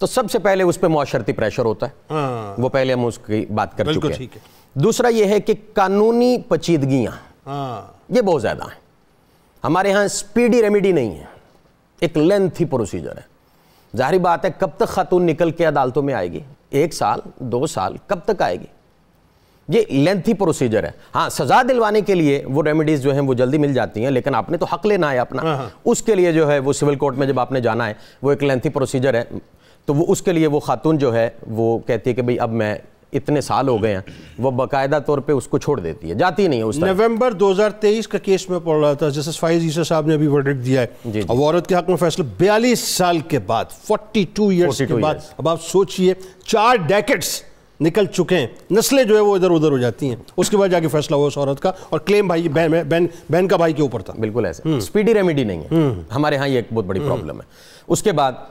तो सबसे पहले उस पर माशरती प्रेशर होता है हाँ। वो पहले हम उसकी बात कर चुके हैं दूसरा ये है कि कानूनी पचीदगियां हाँ। ये बहुत ज़्यादा है हमारे यहां स्पीडी रेमेडी नहीं है एक लेंथी प्रोसीजर है जाहिर बात है कब तक खातून निकल के अदालतों में आएगी एक साल दो साल कब तक आएगी ये लेंथी प्रोसीजर है हाँ सजा दिलवाने के लिए वो रेमेडीज जो है वो जल्दी मिल जाती हैं लेकिन आपने तो हक लेना है अपना हाँ, हाँ। उसके लिए जो है वो सिविल कोर्ट में जब आपने जाना है वो एक लेंथी प्रोसीजर है तो वो उसके लिए वो खातून जो है वो कहती है कि भाई अब मैं इतने साल हो गए हैं वो बाकायदा तौर पे उसको छोड़ देती है जाती नहीं है उस नवंबर 2023 का केस में पड़ रहा था जस्टिस फाइज ईसा साहब ने अभी वर्डिक्ट दिया है जी, जी। औरत के हक में फैसला बयालीस साल के बाद 42 इयर्स के बाद अब आप सोचिए चार डेकेट्स निकल चुके हैं नस्लें जो है वो इधर उधर हो जाती हैं उसके बाद जाके फैसला हुआ उस औरत का और क्लेम भाई बहन बहन बहन का भाई के ऊपर था बिल्कुल ऐसे स्पीडी हम्म। रेमेडी नहीं है हम्म। हमारे यहाँ ये एक बहुत बड़ी प्रॉब्लम हम्म। है उसके बाद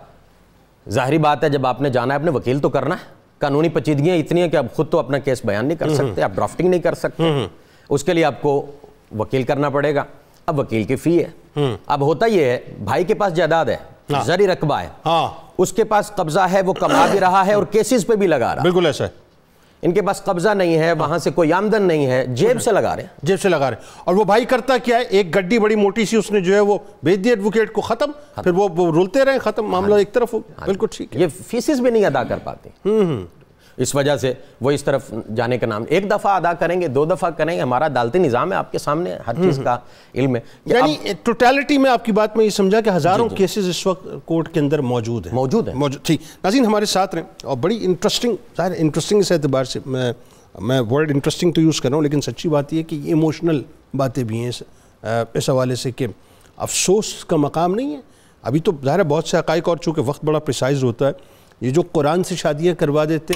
जाहरी बात है जब आपने जाना है अपने वकील तो करना है कानूनी पचीदगियाँ इतनी हैं कि आप खुद तो अपना केस बयान नहीं कर हम्म, हम्म। सकते आप ड्राफ्टिंग नहीं कर सकते हम्म, उसके लिए आपको वकील करना पड़ेगा अब वकील की फी है अब होता यह है भाई के पास जायदाद है हाँ। जरी रकबा है हाँ। उसके पास कब्जा है वो कमा भी रहा है और केसेस पे भी लगा रहा है बिल्कुल ऐसा है इनके पास कब्जा नहीं है वहां से कोई आमदन नहीं है जेब से लगा रहे हैं जेब से लगा रहे हैं और वो भाई करता क्या है एक गड्डी बड़ी मोटी सी उसने जो है वो भेज दी एडवोकेट को खत्म फिर वो, रुलते रहे खत्म मामला हाँ एक तरफ हो हाँ बिल्कुल ठीक है ये फीसिस भी नहीं अदा कर पाते हम्म, हम्म। इस वजह से वो इस तरफ जाने का नाम एक दफ़ा अदा करेंगे दो दफ़ा करेंगे हमारा अदालती निज़ाम है आपके सामने हर चीज़ का इल्म है यानी टोटलिटी में आपकी बात में ये समझा कि हज़ारों केसेज इस वक्त कोर्ट के अंदर मौजूद है मौजूद है मौजूद ठीक नाजीन हमारे साथ रहें और बड़ी इंटरेस्टिंग इंटरेस्टिंग इस एतबार से मैं मैं वर्ड इंटरेस्टिंग तो यूज़ कर रहा हूँ लेकिन सच्ची बात यह कि इमोशनल बातें भी हैं इस इस हवाले से कि अफसोस का मकाम नहीं है अभी तो ज़ाहिर बहुत से हक़ और चूँकि वक्त बड़ा प्रिसाइज होता है ये जो कुरान से शादियाँ करवा देते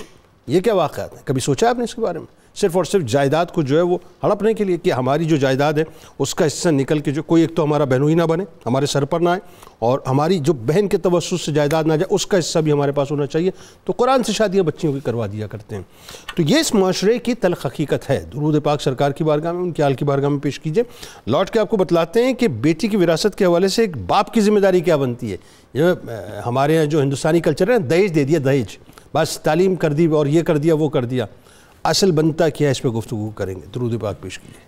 ये क्या वाक़ात है कभी सोचा है आपने इसके बारे में सिर्फ और सिर्फ जायदाद को जो है वो हड़पने के लिए कि हमारी जो जायदाद है उसका हिस्सा निकल के जो कोई एक तो हमारा बहनों ही ना बने हमारे सर पर ना आए और हमारी जो बहन के तवसु से जायदाद ना जाए उसका हिस्सा भी हमारे पास होना चाहिए तो कुरान से शादियाँ बच्चियों की करवा दिया करते हैं तो ये इस माशरे की तलख हकीकत है दरूद पाक सरकार की बारगाह में उनके आल की बारगाह में पेश कीजिए लौट के आपको बतलाते हैं कि बेटी की विरासत के हवाले से एक बाप की जिम्मेदारी क्या बनती है ये हमारे यहाँ जो हिंदुस्तानी कल्चर है दहेज दे दिया दहेज बस तालीम कर दी और ये कर दिया वो कर दिया असल बनता क्या इस पर गुफ्तु करेंगे दरूद पाक पेश कीजिए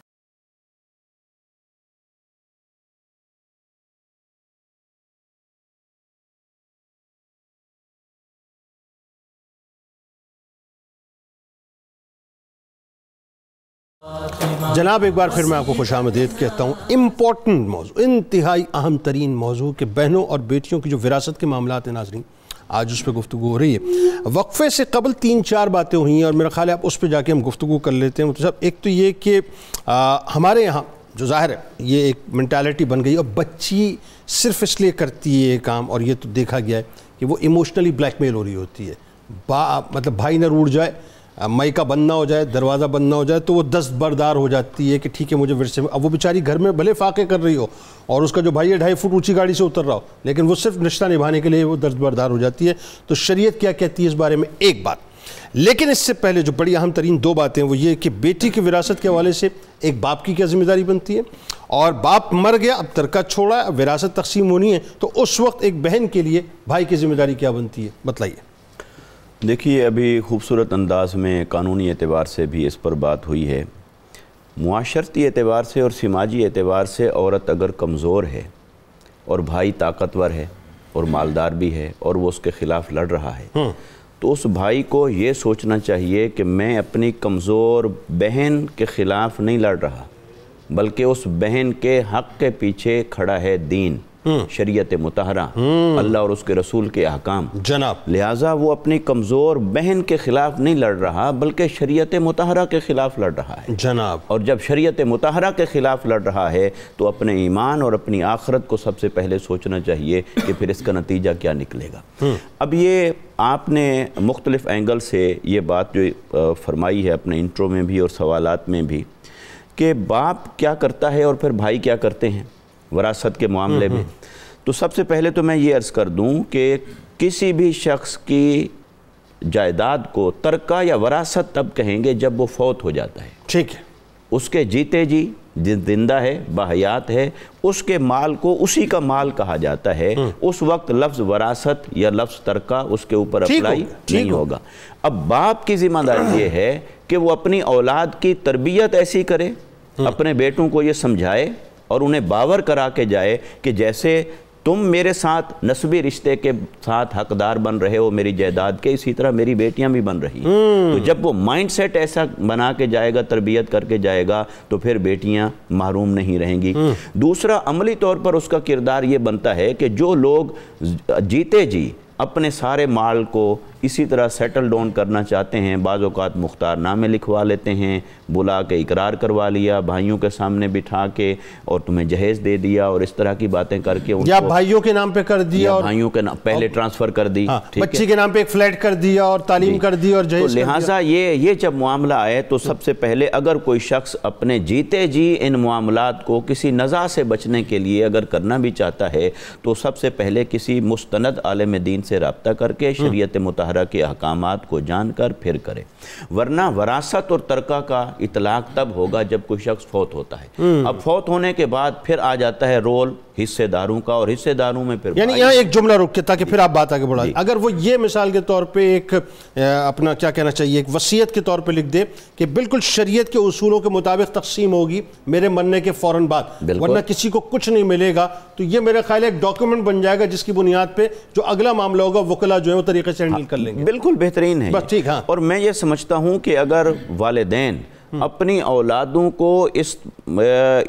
जनाब एक बार फिर मैं आपको खुश आमदेद कहता हूँ इम्पोर्टेंट मौजू इंतहाई अहम तरीन मौजू के बहनों और बेटियों की जो विरासत के मामला हैं नाजरी आज उस पर गुफ्तु हो रही है वक्फे से कबल तीन चार बातें हुई हैं और मेरा ख्याल है आप उस पर जाके हम गुफ्तु कर लेते हैं तो साहब एक तो ये कि हमारे यहाँ जो ज़ाहिर है ये एक मैंटालिटी बन गई और बच्ची सिर्फ इसलिए करती है ये काम और ये तो देखा गया है कि वो इमोशनली ब्लैकमेल हो रही होती है बा मतलब भाई ना रूड़ जाए मई का बंद ना हो जाए दरवाज़ा बंद ना हो जाए तो वो दस्त बरदार हो जाती है कि ठीक है मुझे फिर से अब वो बेचारी घर में भले फाके कर रही हो और उसका जो भाई है ढाई फुट ऊंची गाड़ी से उतर रहा हो लेकिन वो सिर्फ रिश्ता निभाने के लिए वो दस्त बरदार हो जाती है तो शरीयत क्या कहती है इस बारे में एक बात लेकिन इससे पहले जो बड़ी अहम तरीन दो बातें वो ये कि बेटी की विरासत के हवाले से एक बाप की क्या जिम्मेदारी बनती है और बाप मर गया अब तरका छोड़ा अब विरासत तकसीम होनी है तो उस वक्त एक बहन के लिए भाई की जिम्मेदारी क्या बनती है बतलाइए देखिए अभी खूबसूरत अंदाज में कानूनी एतबार से भी इस पर बात हुई है माशरती एतबार से और समाजी एतबार से औरत अगर कमज़ोर है और भाई ताकतवर है और मालदार भी है और वो उसके ख़िलाफ़ लड़ रहा है हम्म। तो उस भाई को ये सोचना चाहिए कि मैं अपनी कमज़ोर बहन के ख़िलाफ़ नहीं लड़ रहा बल्कि उस बहन के हक़ के पीछे खड़ा है दीन हम्म। शरीयत मतहरा हम्म। अल्लाह और उसके रसूल के अहकाम जनाब लिहाजा वो अपनी कमज़ोर बहन के ख़िलाफ़ नहीं लड़ रहा बल्कि शरीयत मतहरा के ख़िलाफ़ लड़ रहा है जनाब और जब शरीयत मतहरा के ख़िलाफ़ लड़ रहा है तो अपने ईमान और अपनी आखरत को सबसे पहले सोचना चाहिए कि फिर इसका नतीजा क्या निकलेगा हम्म। अब ये आपने मुख्तलिफ़ एंगल से ये बात जो फरमाई है अपने इंट्रो में भी और सवालत में भी कि बाप क्या करता है और फिर भाई क्या करते हैं वरासत के मामले में तो सबसे पहले तो मैं ये अर्ज़ कर दूँ कि किसी भी शख्स की जायदाद को तरका या वरासत तब कहेंगे जब वो फौत हो जाता है ठीक है उसके जीते जी जिंदा है बाहयात है उसके माल को उसी का माल कहा जाता है हम्म। उस वक्त लफ्ज वरासत या लफ्ज तरका उसके ऊपर अप्लाई नहीं होगा अब बाप की जिम्मेदारी ये है कि वो अपनी औलाद की तरबियत ऐसी करे हम्म। अपने बेटों को ये समझाए और उन्हें बावर करा के जाए कि जैसे तुम मेरे साथ नस्बी रिश्ते के साथ हकदार बन रहे हो मेरी जायदाद के इसी तरह मेरी बेटियां भी बन रही हैं हम्म। तो जब वो माइंडसेट ऐसा बना के जाएगा तरबियत करके जाएगा तो फिर बेटियां महरूम नहीं रहेंगी हम्म। दूसरा अमली तौर पर उसका किरदार ये बनता है कि जो लोग जीते जी अपने सारे माल को इसी तरह सेटल डाउन करना चाहते हैं बाज़ात मुख्तार मुख्तारनामे लिखवा लेते हैं बुला के इकरार करवा लिया भाइयों के सामने बिठा के और तुम्हें जहेज दे दिया और इस तरह की बातें करके या भाइयों के नाम पे कर दिया और भाइयों के नाम पहले ट्रांसफ़र कर दी हाँ, बच्चे के नाम पे एक फ्लैट कर दिया और तालीम कर दी और जहेज तो लिहाजा ये ये जब मामला आए तो सबसे पहले अगर कोई शख्स अपने जीते जी इन मामला को किसी नज़ा से बचने के लिए अगर करना भी चाहता है तो सबसे पहले किसी मुस्त आलम दीन से रबता करके हम्म। शरीत मुता मुतहरा के अहकाम को जानकर फिर करे वरना वरासत और तरका का इतलाक तब होगा जब कोई शख्स फौत होता है हम्म। अब फौत होने के बाद फिर आ जाता है रोल हिस्सेदारों का और हिस्सेदारों में फिर यानी यहाँ एक जुमला रुक के ताकि फिर आप बात आगे बढ़ाएं अगर वो ये मिसाल के तौर पे एक अपना क्या कहना चाहिए एक वसीयत के तौर पे लिख दे कि बिल्कुल शरीयत के उसूलों के मुताबिक तकसीम होगी मेरे मरने के फौरन बाद वरना किसी को कुछ नहीं मिलेगा तो ये मेरा ख्याल एक डॉक्यूमेंट बन जाएगा जिसकी बुनियाद पर जो अगला मामला होगा वकला जो है वो तरीके से हाँ, हैंडल कर लेंगे बिल्कुल बेहतरीन है ठीक हाँ और मैं ये समझता हूँ कि अगर वालदेन हम्म। अपनी औलादों को इस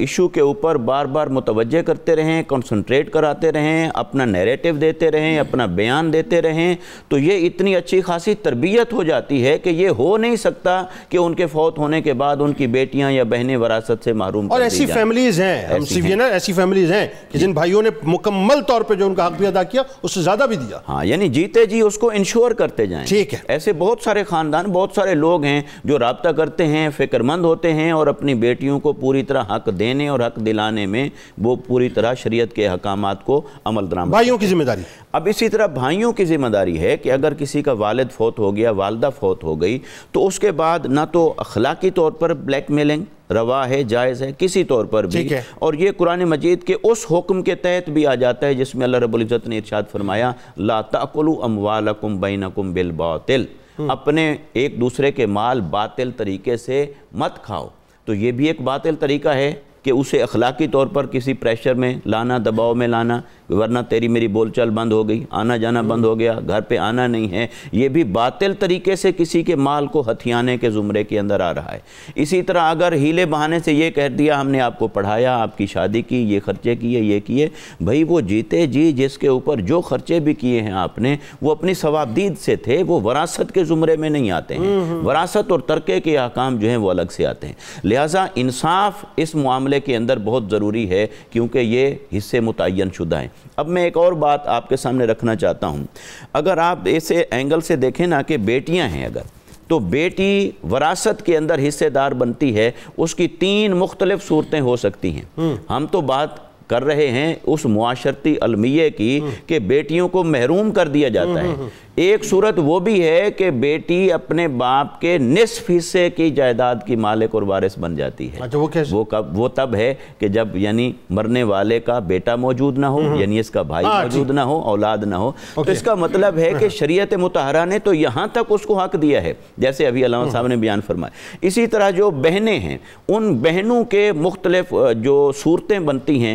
इशू के ऊपर बार बार मुतवजह करते रहें कंसंट्रेट कराते रहें अपना नैरेटिव देते रहें हम्म। अपना बयान देते रहें तो ये इतनी अच्छी खासी तरबियत हो जाती है कि ये हो नहीं सकता कि उनके फौत होने के बाद उनकी बेटियां या बहनें वरासत से महरूम और ऐसी फैमिलीज़ हैं ना ऐसी फैमिलीज़ हैं कि जिन भाइयों ने मुकम्मल तौर पर जो उनका हक भी अदा किया उससे ज़्यादा भी दिया हाँ यानी जीते जी उसको इंश्योर करते जाएँ ठीक है ऐसे बहुत सारे ख़ानदान बहुत सारे लोग हैं जो रबता करते हैं फिक्र फिक्रमंद होते हैं और अपनी बेटियों को पूरी तरह हक देने और हक दिलाने में वो पूरी तरह शरीयत के अहकाम को अमल दराम भाइयों की जिम्मेदारी अब इसी तरह भाइयों की जिम्मेदारी है कि अगर किसी का वालद फौत हो गया वालदा फौत हो गई तो उसके बाद ना तो अखलाकी तौर पर ब्लैक मेलिंग रवा है जायज़ है किसी तौर पर भी और ये कुरान मजीद के उस हुक्म के तहत भी आ जाता है जिसमें अल्लाह रबुल्ज़त ने इर्शाद फरमाया ला तकलु अमवालकुम बैनकुम बिल बातिल हम्म। अपने एक दूसरे के माल बातिल तरीके से मत खाओ तो ये भी एक बातिल तरीका है कि उसे अखलाकी तौर पर किसी प्रेशर में लाना दबाव में लाना वरना तेरी मेरी बोलचाल बंद हो गई आना जाना हम्म। बंद हो गया घर पे आना नहीं है ये भी बातिल तरीके से किसी के माल को हथियाने के ज़ुमरे के अंदर आ रहा है इसी तरह अगर हीले बहाने से ये कह दिया हमने आपको पढ़ाया आपकी शादी की ये खर्चे किए ये किए भाई वो जीते जी जिसके ऊपर जो खर्चे भी किए हैं आपने वो अपनी सवाबदीद से थे वो वरासत के ज़ुमरे में नहीं आते हैं हम्म, हम्म। वरासत और तरके के अहकाम जो हैं वो अलग से आते हैं लिहाजा इंसाफ इस मामले के अंदर बहुत ज़रूरी है क्योंकि ये हिस्से मुतन शुदा हैं अब मैं एक और बात आपके सामने रखना चाहता हूँ अगर आप ऐसे एंगल से देखें ना कि बेटियाँ हैं अगर तो बेटी वरासत के अंदर हिस्सेदार बनती है उसकी तीन मुख्तलिफ सूरतें हो सकती हैं हम्म। हम तो बात कर रहे हैं उस मुआशरती अलमिये की हम्म। कि बेटियों को महरूम कर दिया जाता हम्म, है एक सूरत वो भी है कि बेटी अपने बाप के निसफ हिस्से की जायदाद की मालिक और वारिस बन जाती है अच्छा वो कैसे वो कब वो तब है कि जब यानी मरने वाले का बेटा मौजूद ना हो हम्म। यानी इसका भाई हाँ, मौजूद ना हो औलाद ना हो तो इसका मतलब है कि शरीयत मुतहरा ने तो यहाँ तक उसको हक दिया है जैसे अभी अलामा हम्म। साहब ने बयान फरमाया इसी तरह जो बहनें हैं उन बहनों के मुख्तलिफ जो सूरतें बनती हैं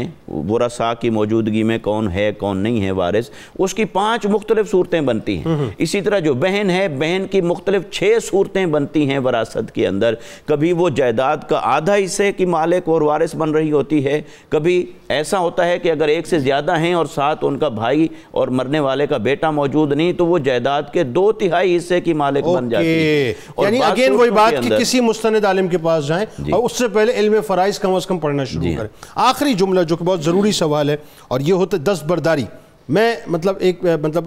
वसा की मौजूदगी में कौन है कौन नहीं है वारिस उसकी पाँच मुख्तलिफ सूरतें बनती हैं हम्म। इसी तरह जो बहन है बहन की मुख्तलिफ छः सूरतें बनती हैं वरासत के अंदर कभी वो जायदाद का आधा हिस्से की मालिक और वारिस बन रही होती है कभी ऐसा होता है कि अगर एक से ज़्यादा हैं और साथ उनका भाई और मरने वाले का बेटा मौजूद नहीं तो वो जायदाद के दो तिहाई हिस्से की मालिक बन जाती है और अगेन वही बात कि किसी मुस्तंद आलिम के पास जाएं और उससे पहले इल्म फ़राइज़ कम अज़ कम पढ़ना शुरू करें आखिरी जुमला जो कि बहुत ज़रूरी सवाल है और ये होता है दस्तबरदारी मैं मतलब एक मतलब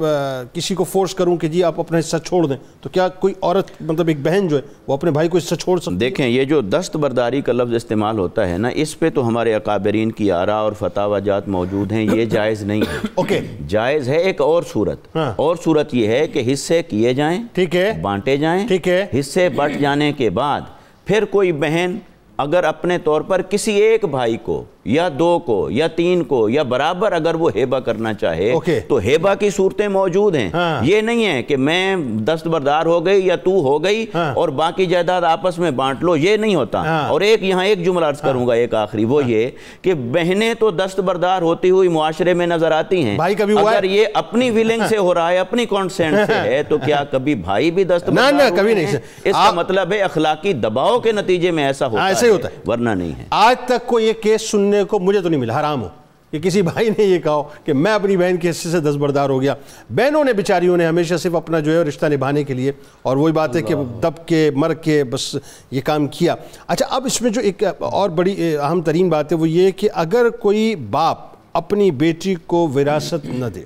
किसी को फोर्स करूं कि जी आप अपने हिस्सा छोड़ दें तो क्या कोई औरत मतलब एक बहन जो है वो अपने भाई को हिस्सा छोड़ सकती देखें ये जो दस्त बर्दारी का लफ्ज़ इस्तेमाल होता है ना इस पे तो हमारे अकाबरीन की आरा और फतावाजात मौजूद हैं ये जायज़ नहीं है ओके जायज़ है एक और सूरत हाँ। और सूरत ये है कि हिस्से किए जाए ठीक है बांटे जाए ठीक है हिस्से बट जाने के बाद फिर कोई बहन अगर अपने तौर पर किसी एक भाई को या दो को या तीन को या बराबर अगर वो हेबा करना चाहे okay. तो हेबा की सूरतें मौजूद हैं हाँ। ये नहीं है कि मैं दस्तबरदार हो गई या तू हो गई हाँ। और बाकी जायदाद आपस में बांट लो ये नहीं होता हाँ। और एक यहाँ एक जुमला अर्ज हाँ। करूंगा एक आखिरी वो हाँ। ये कि बहनें तो दस्तबरदार होती हुई मुआरे में नजर आती हैं भाई कभी अगर ये अपनी विलिंग से हो रहा है अपनी कॉन्सेंट से है तो क्या कभी भाई भी दस्तबरदार कभी नहीं इसका मतलब है अखलाकी दबाव के नतीजे में ऐसा होता हाँ, है वरना नहीं है आज तक को ये केस सुन सुनने को मुझे तो नहीं मिला हराम हो कि किसी भाई ने ये कहा कि मैं अपनी बहन के हिस्से से दसबरदार हो गया बहनों ने बेचारियों ने हमेशा सिर्फ अपना जो है रिश्ता निभाने के लिए और वही बात है कि दब के मर के बस ये काम किया अच्छा अब इसमें जो एक और बड़ी अहम तरीन बात है वो ये कि अगर कोई बाप अपनी बेटी को विरासत न दे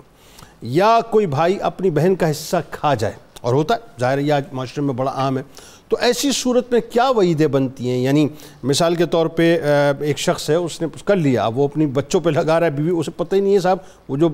या कोई भाई अपनी बहन का हिस्सा खा जाए और होता है ज़ाहिर यह आज माशरे में बड़ा आम है तो ऐसी सूरत में क्या वहीदें बनती हैं यानी मिसाल के तौर पे एक शख्स है उसने कर लिया वो अपनी बच्चों पे लगा रहा है बीवी उसे पता ही नहीं है साहब वो जो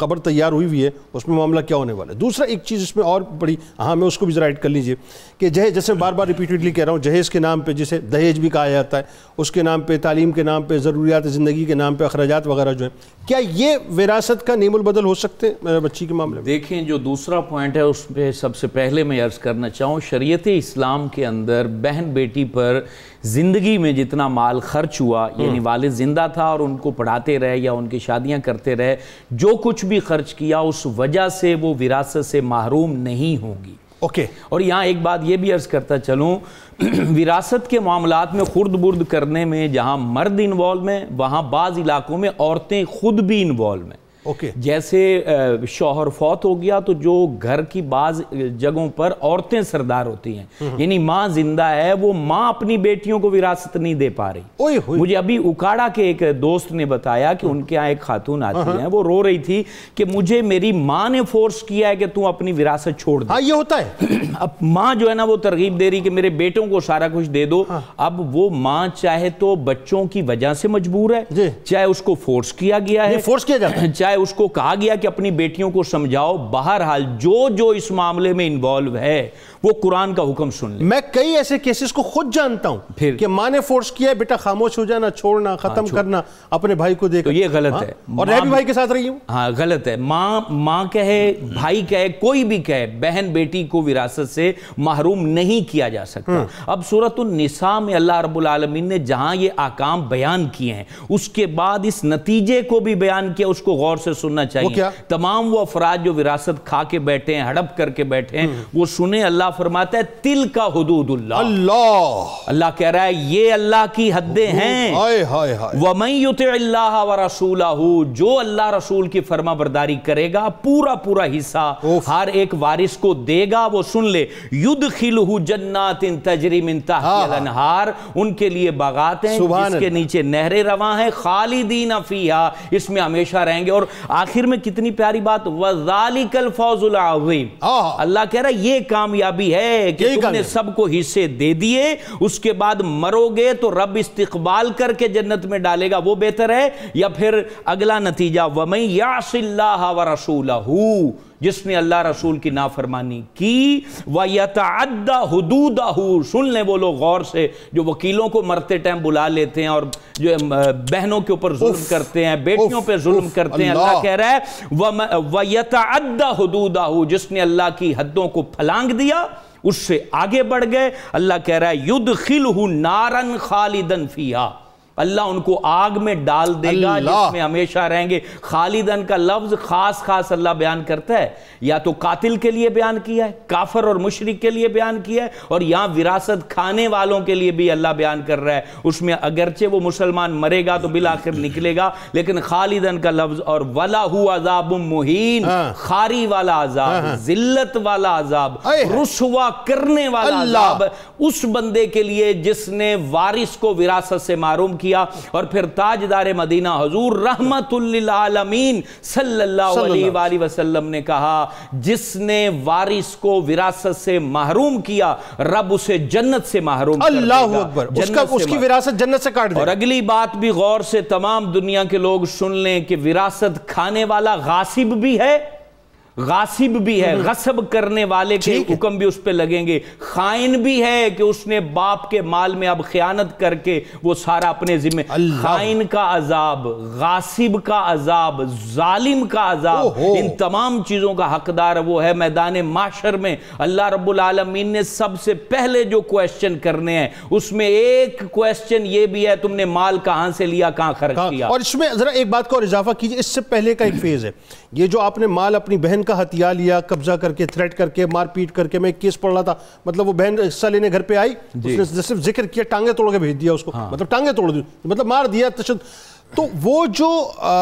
कबर तैयार हुई हुई है उसमें मामला क्या होने वाला है दूसरा एक चीज़ इसमें और बड़ी हाँ मैं उसको भी जरा ऐड कर लीजिए कि जहेज जैसे बार बार रिपीटेडली कह रहा हूँ जहेज़ के नाम पर जिसे दहेज भी कहा जाता है उसके नाम पर तालीम के नाम पर ज़रूरियात ज़िंदगी के नाम पर अखराज वगैरह जो हैं क्या ये विरासत का नेमुल बदल हो सकते बच्ची के मामले में देखें जो दूसरा पॉइंट है उस पर सबसे पहले मैं अर्ज़ करना चाहूँ शरीत इस्लाम निज़ाम के अंदर बहन बेटी पर ज़िंदगी में जितना माल खर्च हुआ हम्म। यानी वाल ज़िंदा था और उनको पढ़ाते रहे या उनकी शादियां करते रहे जो कुछ भी खर्च किया उस वजह से वो विरासत से महरूम नहीं होंगी ओके okay. और यहाँ एक बात ये भी अर्ज़ करता चलूँ विरासत के मामला में खुर्द बुर्द करने में जहाँ मर्द इन्वॉल्व हैं वहाँ बाज़ इलाकों में औरतें खुद भी इन्वॉल्व हैं ओके जैसे शोहर फौत हो गया तो जो घर की बाज जगहों पर औरतें सरदार होती हैं हम्म। यानी माँ जिंदा है वो माँ अपनी बेटियों को विरासत नहीं दे पा रही ओए, मुझे अभी उकाड़ा के एक दोस्त ने बताया कि हाँ। उनके यहाँ एक खातून आती हाँ। है वो रो रही थी कि मुझे मेरी माँ ने फोर्स किया है कि तू अपनी विरासत छोड़ दे हाँ, ये होता है अब माँ जो है ना वो तरगीब दे रही कि मेरे बेटों को सारा कुछ दे दो अब वो माँ चाहे तो बच्चों की वजह से मजबूर है चाहे उसको फोर्स किया गया है फोर्स किया जाता है चाहे उसको कहा गया कि अपनी बेटियों को समझाओ बहरहाल जो जो इस मामले में इन्वॉल्व है वो कुरान का हुक्म सुन ले मैं कई ऐसे केसेस को खुद जानता हूं फिर कि माँ ने फोर्स किया बेटा खामोश हो जाना छोड़ना हाँ, खत्म हाँ, करना अपने भाई को देख तो ये गलत हाँ? है और मैं भी भाई के साथ रही हूँ हाँ गलत है माँ माँ कहे भाई कहे कोई भी कहे बहन बेटी को विरासत से महरूम नहीं किया जा सकता हाँ। अब सूरत निसा में अल्लाह रबालमीन ने जहां ये आकाम बयान किए हैं उसके बाद इस नतीजे को भी बयान किया उसको गौर गौर से सुनना चाहिए वो क्या? तमाम वो अफराज जो विरासत खा के बैठे हैं हड़प करके बैठे हैं वो सुने अल्लाह फरमाता है तिल का हदूद अल्लाह अल्लाह कह रहा है ये अल्लाह की हदें हैं वमई युत अल्लाह व रसूल जो अल्लाह रसूल की फर्मा बरदारी करेगा पूरा पूरा हिस्सा हर एक वारिस को देगा वो सुन ले युद्ध खिल जन्नात इन तजरीम तहार हाँ, हाँ। उनके लिए बागात हैं जिसके नीचे नहरें रवा हैं खालिदीन फीहा इसमें हमेशा रहेंगे और आखिर में कितनी प्यारी बात वजालिकल फौजुल हाँ। अल्लाह कह रहा ये कामयाबी है कि तुमने सबको हिस्से दे दिए उसके बाद मरोगे तो रब इस्तकबाल करके जन्नत में डालेगा वो बेहतर है या फिर अगला नतीजा वमई यासिल्लाह जिसने अल्लाह रसूल की नाफरमानी की व यतदा हदूदा सुन लें वो लोग गौर से जो वकीलों को मरते टाइम बुला लेते हैं और जो बहनों के ऊपर जुल्म करते हैं बेटियों पर जुल्म करते हैं अल्लाह कह रहा है व अद्दा हदूदा जिसने अल्लाह की हदों को फलांग दिया उससे आगे बढ़ गए अल्लाह कह रहा है युद्ध खिल नारन खालिदन फिया अल्लाह उनको आग में डाल देगा जिसमें हमेशा रहेंगे खालिदन का लफ्ज खास खास अल्लाह बयान करता है या तो कातिल के लिए बयान किया है काफर और मुशरक के लिए बयान किया है और यहां विरासत खाने वालों के लिए भी अल्लाह बयान कर रहा है उसमें अगरचे वो मुसलमान मरेगा तो बिल आखिर निकलेगा लेकिन खालिदन का लफ्ज और वला हुआ अजाब मुहीन हाँ। खारी वाला अजाब हाँ, हाँ। जिल्लत वाला अजाब रुसवा करने वाला अजाब उस बंदे के लिए जिसने वारिस को विरासत से मारूम किया किया और फिर ताजदार मदीना हजूर रहमतमीन सल्लल्लाहु ने कहा जिसने वारिस को विरासत से महरूम किया रब उसे जन्नत से महरूम अल्लाह उसकी विरासत जन्नत से काट और अगली बात भी गौर से तमाम दुनिया के लोग सुन लें कि विरासत खाने वाला गासिब भी है गासिब भी है हम्म। गसब करने वाले के हुक्म भी उस पर लगेंगे खाइन भी है कि उसने बाप के माल में अब खयानत करके वो सारा अपने जिम्मे खाइन का अजाब गासिब का अजाब जालिम का अजाब इन तमाम चीज़ों का हकदार वो है मैदान माशर में अल्लाह आलमीन ने सबसे पहले जो क्वेश्चन करने हैं उसमें एक क्वेश्चन ये भी है तुमने माल कहां से लिया कहां खर्च किया और इसमें जरा एक बात को और इजाफा कीजिए इससे पहले का एक फेज है ये जो आपने माल अपनी बहन का हथियार लिया कब्जा करके थ्रेट करके मारपीट करके मैं केस पढ़ रहा था मतलब वो बहन हिस्सा लेने घर पे आई उसने सिर्फ जिक्र किया टांगे तोड़ के भेज दिया उसको हाँ। मतलब टांगे तोड़ दी मतलब मार दिया तशद तो वो जो आ,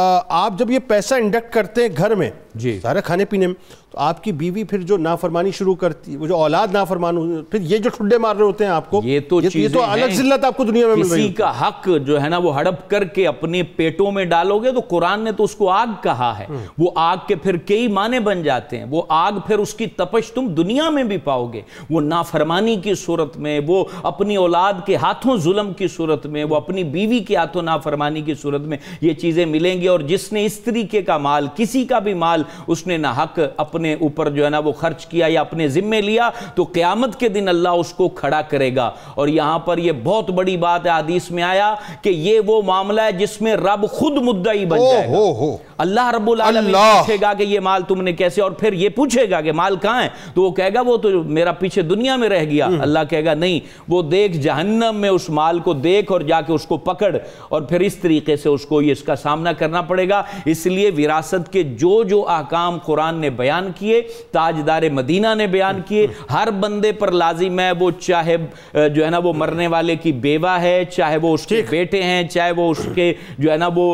आप जब ये पैसा इंडक्ट करते हैं घर में जी सारा खाने पीने में तो आपकी बीवी फिर जो नाफरमानी शुरू करती है वो जो औलाद नाफरमान फिर ये जो ठुड्डे मार रहे होते हैं आपको ये तो ये, ये तो अलग जिल्लत आपको दुनिया में किसी का हक जो है ना वो हड़प करके अपने पेटों में डालोगे तो कुरान ने तो उसको आग कहा है हम्म। वो आग के फिर कई माने बन जाते हैं वो आग फिर उसकी तपश तुम दुनिया में भी पाओगे वो नाफरमानी की सूरत में वो अपनी औलाद के हाथों जुलम की सूरत में वो अपनी बीवी के हाथों नाफरमानी की सूरत में ये चीज़ें मिलेंगी और जिसने इस तरीके का माल किसी का भी माल उसने ना हक अपने ऊपर जो है ना वो खर्च किया या अपने ज़िम्मे लिया तो क़्यामत के दिन अल्लाह उसको खड़ा करेगा और यहां पर यह बहुत बड़ी बात है आदिश में आया कि ये वो मामला है जिसमें रब खुद मुद्दा ही बन जाएगा अल्लाह रबुल पूछेगा कि ये माल तुमने कैसे और फिर ये पूछेगा कि माल कहाँ है तो वो कहेगा वो तो मेरा पीछे दुनिया में रह गया हम्म। अल्लाह कहेगा नहीं वो देख जहन्नम में उस माल को देख और जाके उसको पकड़ और फिर इस तरीके से उसको ये इसका सामना करना पड़ेगा इसलिए विरासत के जो जो अहकाम कुरान ने बयान किए ताजदार मदीना ने बयान किए हर बंदे पर लाजिम है वो चाहे जो है ना वो मरने वाले की बेवा है चाहे वो उसके बेटे हैं चाहे वो उसके जो है ना वो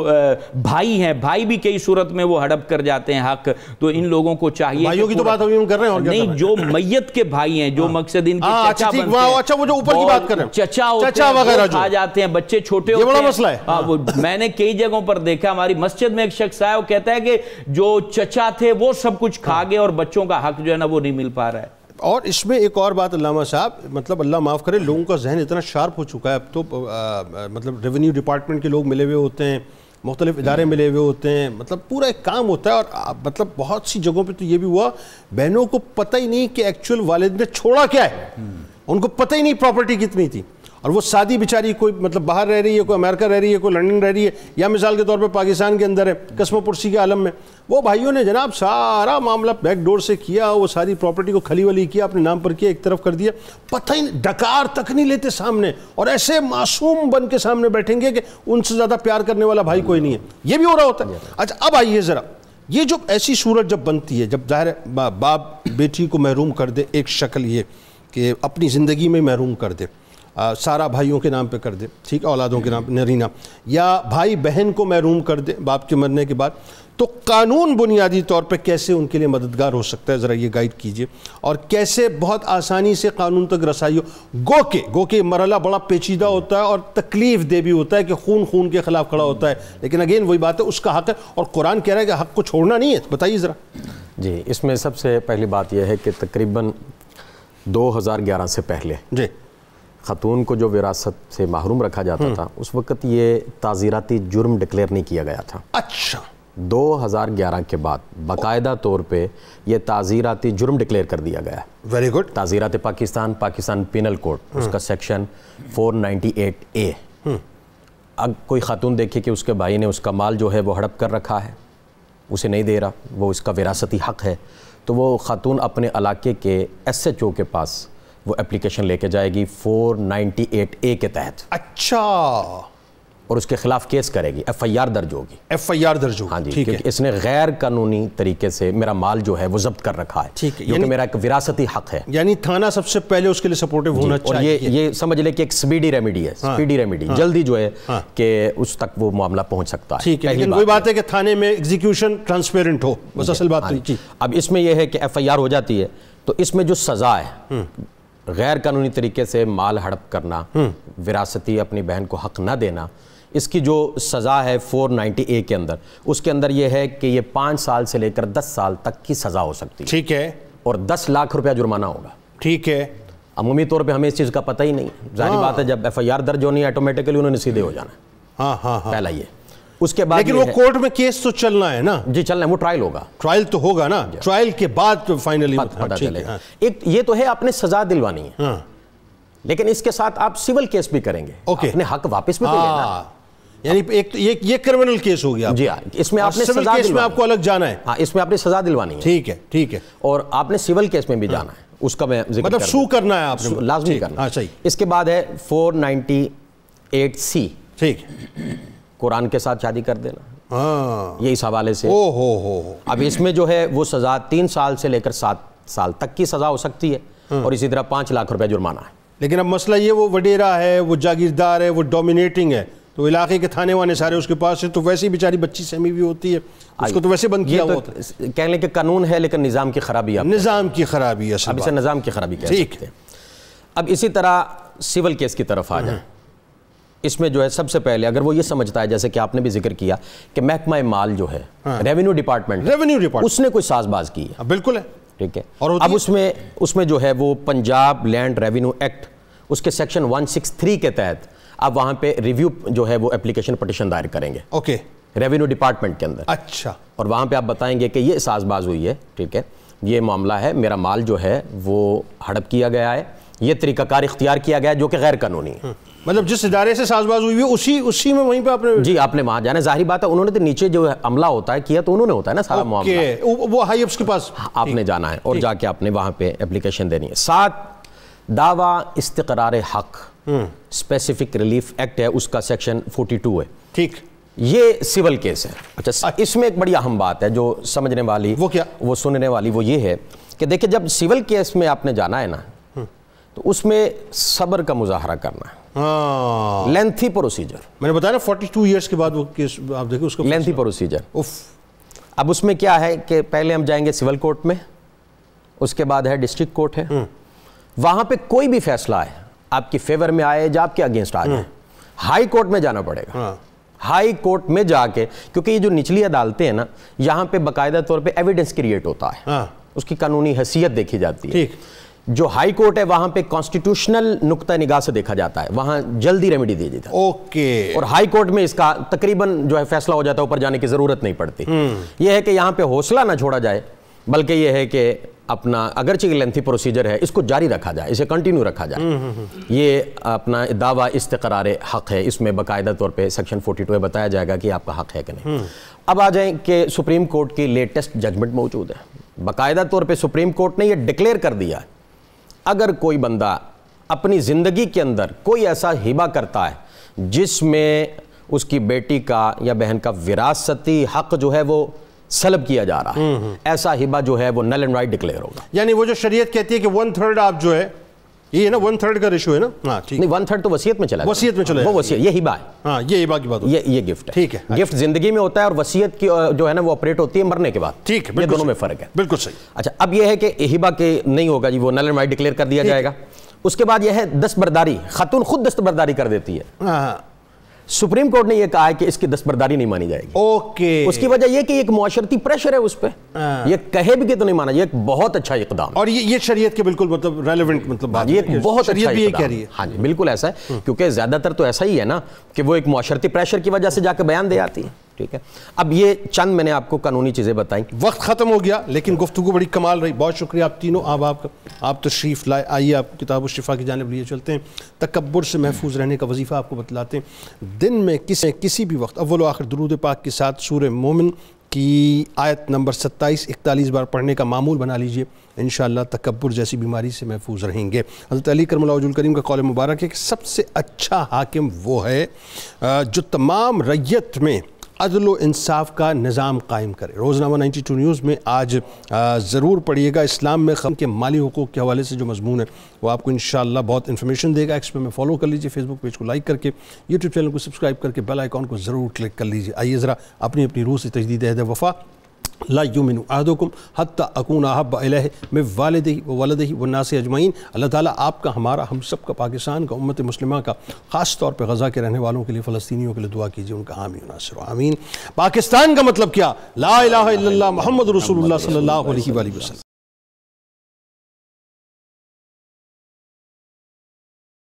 भाई हैं भाई भी कई सूरत में वो हड़प कर जाते हैं हक तो इन लोगों को चाहिए भाइयों की तो बात अभी हम कर रहे हैं नहीं जो मैयत के भाई हैं जो हाँ। मकसद इनके हाँ, चचा बनते अच्छा वो जो ऊपर की बात कर रहे हैं चचा चचा वगैरह आ जाते हैं बच्चे छोटे ये बड़ा मसला है हाँ, मैंने कई जगहों पर देखा हमारी मस्जिद में एक शख्स आया वो कहता है कि जो चचा बच्चा थे वो सब कुछ खा गए और बच्चों का हक जो है ना वो नहीं मिल पा रहा है और इसमें एक और बात अलामा साहब मतलब अल्लाह माफ़ करे लोगों का जहन इतना शार्प हो चुका है अब तो आ, मतलब रेवेन्यू डिपार्टमेंट के लोग मिले हुए होते हैं मुख्तलिफ इदारे मिले हुए होते हैं मतलब पूरा एक काम होता है और मतलब बहुत सी जगहों पे तो ये भी हुआ बहनों को पता ही नहीं कि एक्चुअल वालिद ने छोड़ा क्या है हम्म। उनको पता ही नहीं प्रॉपर्टी कितनी थी और वो शादी बेचारी कोई मतलब बाहर रह रही है कोई अमेरिका रह रही है कोई लंदन रह रही है या मिसाल के तौर पर पाकिस्तान के अंदर है कस्मोपुरसी के आलम में वो भाइयों ने जनाब सारा मामला बैकडोर से किया वो सारी प्रॉपर्टी को खली वली किया अपने नाम पर किया एक तरफ कर दिया पता ही डकार तक नहीं लेते सामने और ऐसे मासूम बन के सामने बैठेंगे कि उनसे ज़्यादा प्यार करने वाला भाई कोई नहीं है ये भी हो रहा होता है अच्छा अब आइए ज़रा ये जो ऐसी सूरत जब बनती है जब जाहिर बाप बेटी को महरूम कर दे एक शक्ल ये कि अपनी ज़िंदगी में महरूम कर दे आ, सारा भाइयों के नाम पे कर दे ठीक औलादों के नाम नरीना या भाई बहन को महरूम कर दे बाप के मरने के बाद तो कानून बुनियादी तौर पर कैसे उनके लिए मददगार हो सकता है ज़रा ये गाइड कीजिए और कैसे बहुत आसानी से कानून तक रसाई हो गो के गो के मरला बड़ा पेचीदा होता है और तकलीफ़ दे भी होता है कि खून खून के खिलाफ खड़ा होता है लेकिन अगेन वही बात है उसका हक है और कुरान कह रहा है कि हक को छोड़ना नहीं है तो बताइए ज़रा जी इसमें सबसे पहली बात यह है कि तकरीबन 2011 से पहले जी ख़तून को जो विरासत से महरूम रखा जाता हम्म। था उस वक़्त ये ताज़ीराती जुर्म डिक्लेयर नहीं किया गया था अच्छा 2011 के बाद बाकायदा तौर पे ये ताज़ीराती जुर्म डिक्लेयर कर दिया गया वेरी गुड ताज़ीरात Pakistan Pakistan penal code hmm. उसका सेक्शन 498 ए हम्म। अब कोई खातून देखे कि उसके भाई ने उसका माल जो है वो हड़प कर रखा है उसे नहीं दे रहा वो इसका विरासती हक़ है तो वो खातून अपने इलाके के एस एच ओ के पास वो एप्लीकेशन लेके जाएगी 498 ए के तहत अच्छा और उसके खिलाफ केस करेगी एफ आई आर दर्ज होगी एफ आई आर दर्ज होगी हाँ जी ठीक है इसने गैर कानूनी तरीके से मेरा माल जो है वो जब्त कर रखा है ठीक है मेरा एक विरासती हक है यानी थाना सबसे पहले उसके लिए सपोर्टिव होना चाहिए ये ये समझ ले कि एक स्पीडी रेमेडी है हाँ, स्पीडी रेमेडी हाँ, जल्दी जो है हाँ, कि उस तक वो मामला पहुंच सकता है ठीक है लेकिन कोई बात है कि थाने में एग्जीक्यूशन ट्रांसपेरेंट हो बस असल बात हाँ तो अब इसमें यह है कि एफ आई आर हो जाती है तो इसमें जो सज़ा है हम्म। गैर कानूनी तरीके से माल हड़प करना हम्म। विरासती अपनी बहन को हक ना देना इसकी जो सज़ा है 490 ए के अंदर उसके अंदर यह है कि ये पाँच साल से लेकर दस साल तक की सज़ा हो सकती है ठीक है और दस लाख रुपया जुर्माना होगा ठीक है अमूमी तौर पे हमें इस चीज़ का पता ही नहीं जाहिर हाँ। बात है जब एफ आई आर दर्ज होनी है ऑटोमेटिकली उन्होंने सीधे हो जाना हाँ हाँ हाँ पहला ये उसके बाद लेकिन वो कोर्ट में केस तो चलना है ना जी चलना है वो ट्रायल होगा ट्रायल तो होगा ना ट्रायल के बाद तो फाइनली हाँ, पता चलेगा हाँ। एक ये तो है आपने सजा दिलवानी है हाँ। लेकिन इसके साथ आप सिविल केस भी करेंगे ओके अपने हक वापस भी तो लेना यानी एक तो ये ये क्रिमिनल केस हो गया जी हाँ इसमें आपने सजा केस में आपको अलग जाना है हाँ इसमें आपने सजा दिलवानी है ठीक है ठीक है और आपने सिविल केस में भी हाँ। जाना है उसका मैं जिक्र मतलब शू करना है आपने लाजमी करना हाँ, सही इसके बाद है 498 सी ठीक कुरान के साथ शादी कर देना हाँ। ये इस हवाले से ओ हो हो अब इसमें जो है वो सज़ा तीन साल से लेकर सात साल तक की सज़ा हो सकती है हाँ। और इसी तरह पांच लाख रुपये जुर्माना है लेकिन अब मसला ये वो वडेरा है वो जागीरदार है वो डोमिनेटिंग है तो इलाके के थाने वाने सारे उसके पास है तो वैसे ही बेचारी बच्ची सहमी भी होती है उसको तो वैसे बंद किया तो कह लें कि कानून है लेकिन निज़ाम की खराबी है निज़ाम की खराबी है अब इसे निज़ाम की खराबी ठीक है अब इसी तरह सिविल केस की तरफ आ हम्म। जाए इसमें जो है सबसे पहले अगर वो ये समझता है जैसे कि आपने भी जिक्र किया कि महकमा माल जो है रेवेन्यू डिपार्टमेंट रेवेन्यू डिपार्टमेंट उसने कोई साजबाज की है हाँ, बिल्कुल है ठीक है और अब उसमें उसमें जो है वो पंजाब लैंड रेवेन्यू एक्ट उसके सेक्शन 163 के तहत आप वहां पे रिव्यू जो है वो एप्लीकेशन पटिशन दायर करेंगे ओके रेवेन्यू डिपार्टमेंट के अंदर अच्छा और वहां पे आप बताएंगे कि ये साजबाज हुई है ठीक है ये मामला है मेरा माल जो है वो हड़प किया गया है ये तरीकाकार इख्तियार किया गया है जो कि गैर कानूनी है हाँ। मतलब जिस इदारे से साजबाज हुई है उसी उसी में वहीं पे आपने जी आपने वहां जाना जाहिर बात है उन्होंने तो नीचे जो अमला होता है किया तो उन्होंने होता है ना सारा मामला वो हाई अप्स के पास हाँ, आपने जाना है और जाके आपने वहां पे एप्लीकेशन देनी है सात दावा इस्तरार हक स्पेसिफिक रिलीफ एक्ट है उसका सेक्शन 42 है ठीक ये सिविल केस है अच्छा, अच्छा इसमें एक बड़ी अहम बात है जो समझने वाली वो क्या वो सुनने वाली वो ये है कि देखिए जब सिविल केस में आपने जाना है ना हम्म। तो उसमें सब्र का मुजाहरा करना है लेंथी हाँ। प्रोसीजर मैंने बताया ना 42 ईयर्स के बाद वो केस आप देखिए उसको लेंथी प्रोसीजर उफ अब उसमें क्या है कि पहले हम जाएंगे सिविल कोर्ट में उसके बाद है डिस्ट्रिक्ट कोर्ट है हम्म। वहां पे कोई भी फैसला आए आपके फेवर में आए या आपके अगेंस्ट आ जाए हाई कोर्ट में जाना पड़ेगा हाई कोर्ट में जाके क्योंकि ये जो निचली अदालतें हैं ना यहाँ पे बाकायदा तौर पे एविडेंस क्रिएट होता है हाँ। उसकी कानूनी हैसियत देखी जाती है जो हाई कोर्ट है वहां पे कॉन्स्टिट्यूशनल नुकता निगाह से देखा जाता है वहां जल्दी रेमेडी दे देता ओके और हाई कोर्ट में इसका तकरीबन जो है फैसला हो जाता है ऊपर जाने की जरूरत नहीं पड़ती हम्म। यह है कि यहां पे हौसला ना छोड़ा जाए बल्कि यह है कि अपना अगर चीज लेंथी प्रोसीजर है इसको जारी रखा जाए इसे कंटिन्यू रखा जाए हम्म, हम्म, ये अपना दावा इस्तरार हक है इसमें बाकायदा तौर पे सेक्शन 42 में बताया जाएगा कि आपका हक है कि नहीं अब आ जाए कि सुप्रीम कोर्ट की लेटेस्ट जजमेंट मौजूद है बाकायदा तौर पे सुप्रीम कोर्ट ने ये डिक्लेयर कर दिया अगर कोई बंदा अपनी ज़िंदगी के अंदर कोई ऐसा हिबा करता है जिसमें उसकी बेटी का या बहन का विरासती हक जो है वो सलब किया जा रहा है हम्म, हम्म। ऐसा हिबा जो है वो नल एंड वाइट डिक्लेयर होगा यानी वो जो शरीयत कहती है कि वन थर्ड आप जो है ये है ना वन थर्ड का रेशो है ना हाँ ठीक नहीं वन थर्ड तो वसीयत में चला वसीयत में चला वो वसीयत ये बात है हाँ ये ही बात की बात ये ये गिफ्ट है ठीक है गिफ्ट जिंदगी में होता है और वसीयत की जो है ना वो ऑपरेट होती है मरने के बाद ठीक है ये दोनों में फर्क है बिल्कुल सही अच्छा अब ये है कि हिबा के नहीं होगा जी वो नल एंड वाइट डिक्लेयर कर दिया जाएगा उसके बाद यह है दस्तबरदारी खातून खुद दस्तबरदारी कर देती है हाँ, हाँ। सुप्रीम कोर्ट ने यह कहा है कि इसकी दस्तबरदारी नहीं मानी जाएगी ओके उसकी वजह यह कि एक मुआशरती प्रेशर है उस पर हाँ। यह कहे भी कि तो नहीं माना यह बहुत अच्छा इकदाम और ये ये शरीयत के बिल्कुल मतलब रेलेवेंट मतलब बात ये बहुत अच्छा भी कह रही है हाँ जी बिल्कुल ऐसा है क्योंकि ज्यादातर तो ऐसा ही है ना कि वो एक माशरती प्रेशर की वजह से जाकर बयान दे आती है ठीक है अब ये चंद मैंने आपको कानूनी चीज़ें बताई वक्त ख़त्म हो गया लेकिन गुफ्तु बड़ी कमाल रही बहुत शुक्रिया आप तीनों आप आप आप तशरीफ़ लाए आइए आप किताब शिफा की जानब लिए चलते हैं तकबर से महफूज रहने का वजीफ़ा आपको बतलाते हैं दिन में किसी किसी भी वक्त अव्वल आखिर दरूद पाक के साथ सूर मोमिन की आयत नंबर सत्ताईस इकतालीस बार पढ़ने का मामूल बना लीजिए इन तकबर जैसी बीमारी से महफूज रहेंगे हज़रत अली करमलाजुल करीम का कौल मुबारक है कि सबसे अच्छा हाकिम वो है जो तमाम रैयत में अदल इंसाफ का निज़ाम कायम करे रोज़नामा नाइन्टी टू न्यूज़ में आज ज़रूर पढ़िएगा इस्लाम में खम के माली हकूक़ के हवाले से जो मजमून है वो आपको इन बहुत इन्फॉर्मेशन देगा एक्सपे में फॉलो कर लीजिए फेसबुक पेज को लाइक करके यूट्यूब चैनल को सब्सक्राइब करके बेल आइकॉन को ज़रूर क्लिक कर लीजिए आइए ज़रा अपनी अपनी रूह से तजदीद अहद वफ़ा लाजुमिन आदुकुम हत अकून अहब अलह में वालद ही व वलद ही नास अजमैन अल्लाह ताली आपका हमारा हम सब का पाकिस्तान का उम्मत मुस्लिम का ख़ास तौर पर गज़ा के रहने वालों के लिए फ़लस्तियों के लिए दुआ कीजिए उनका हामी नासर आमीन पाकिस्तान का मतलब क्या ला मोहम्मद रसूल सल्ला वसलम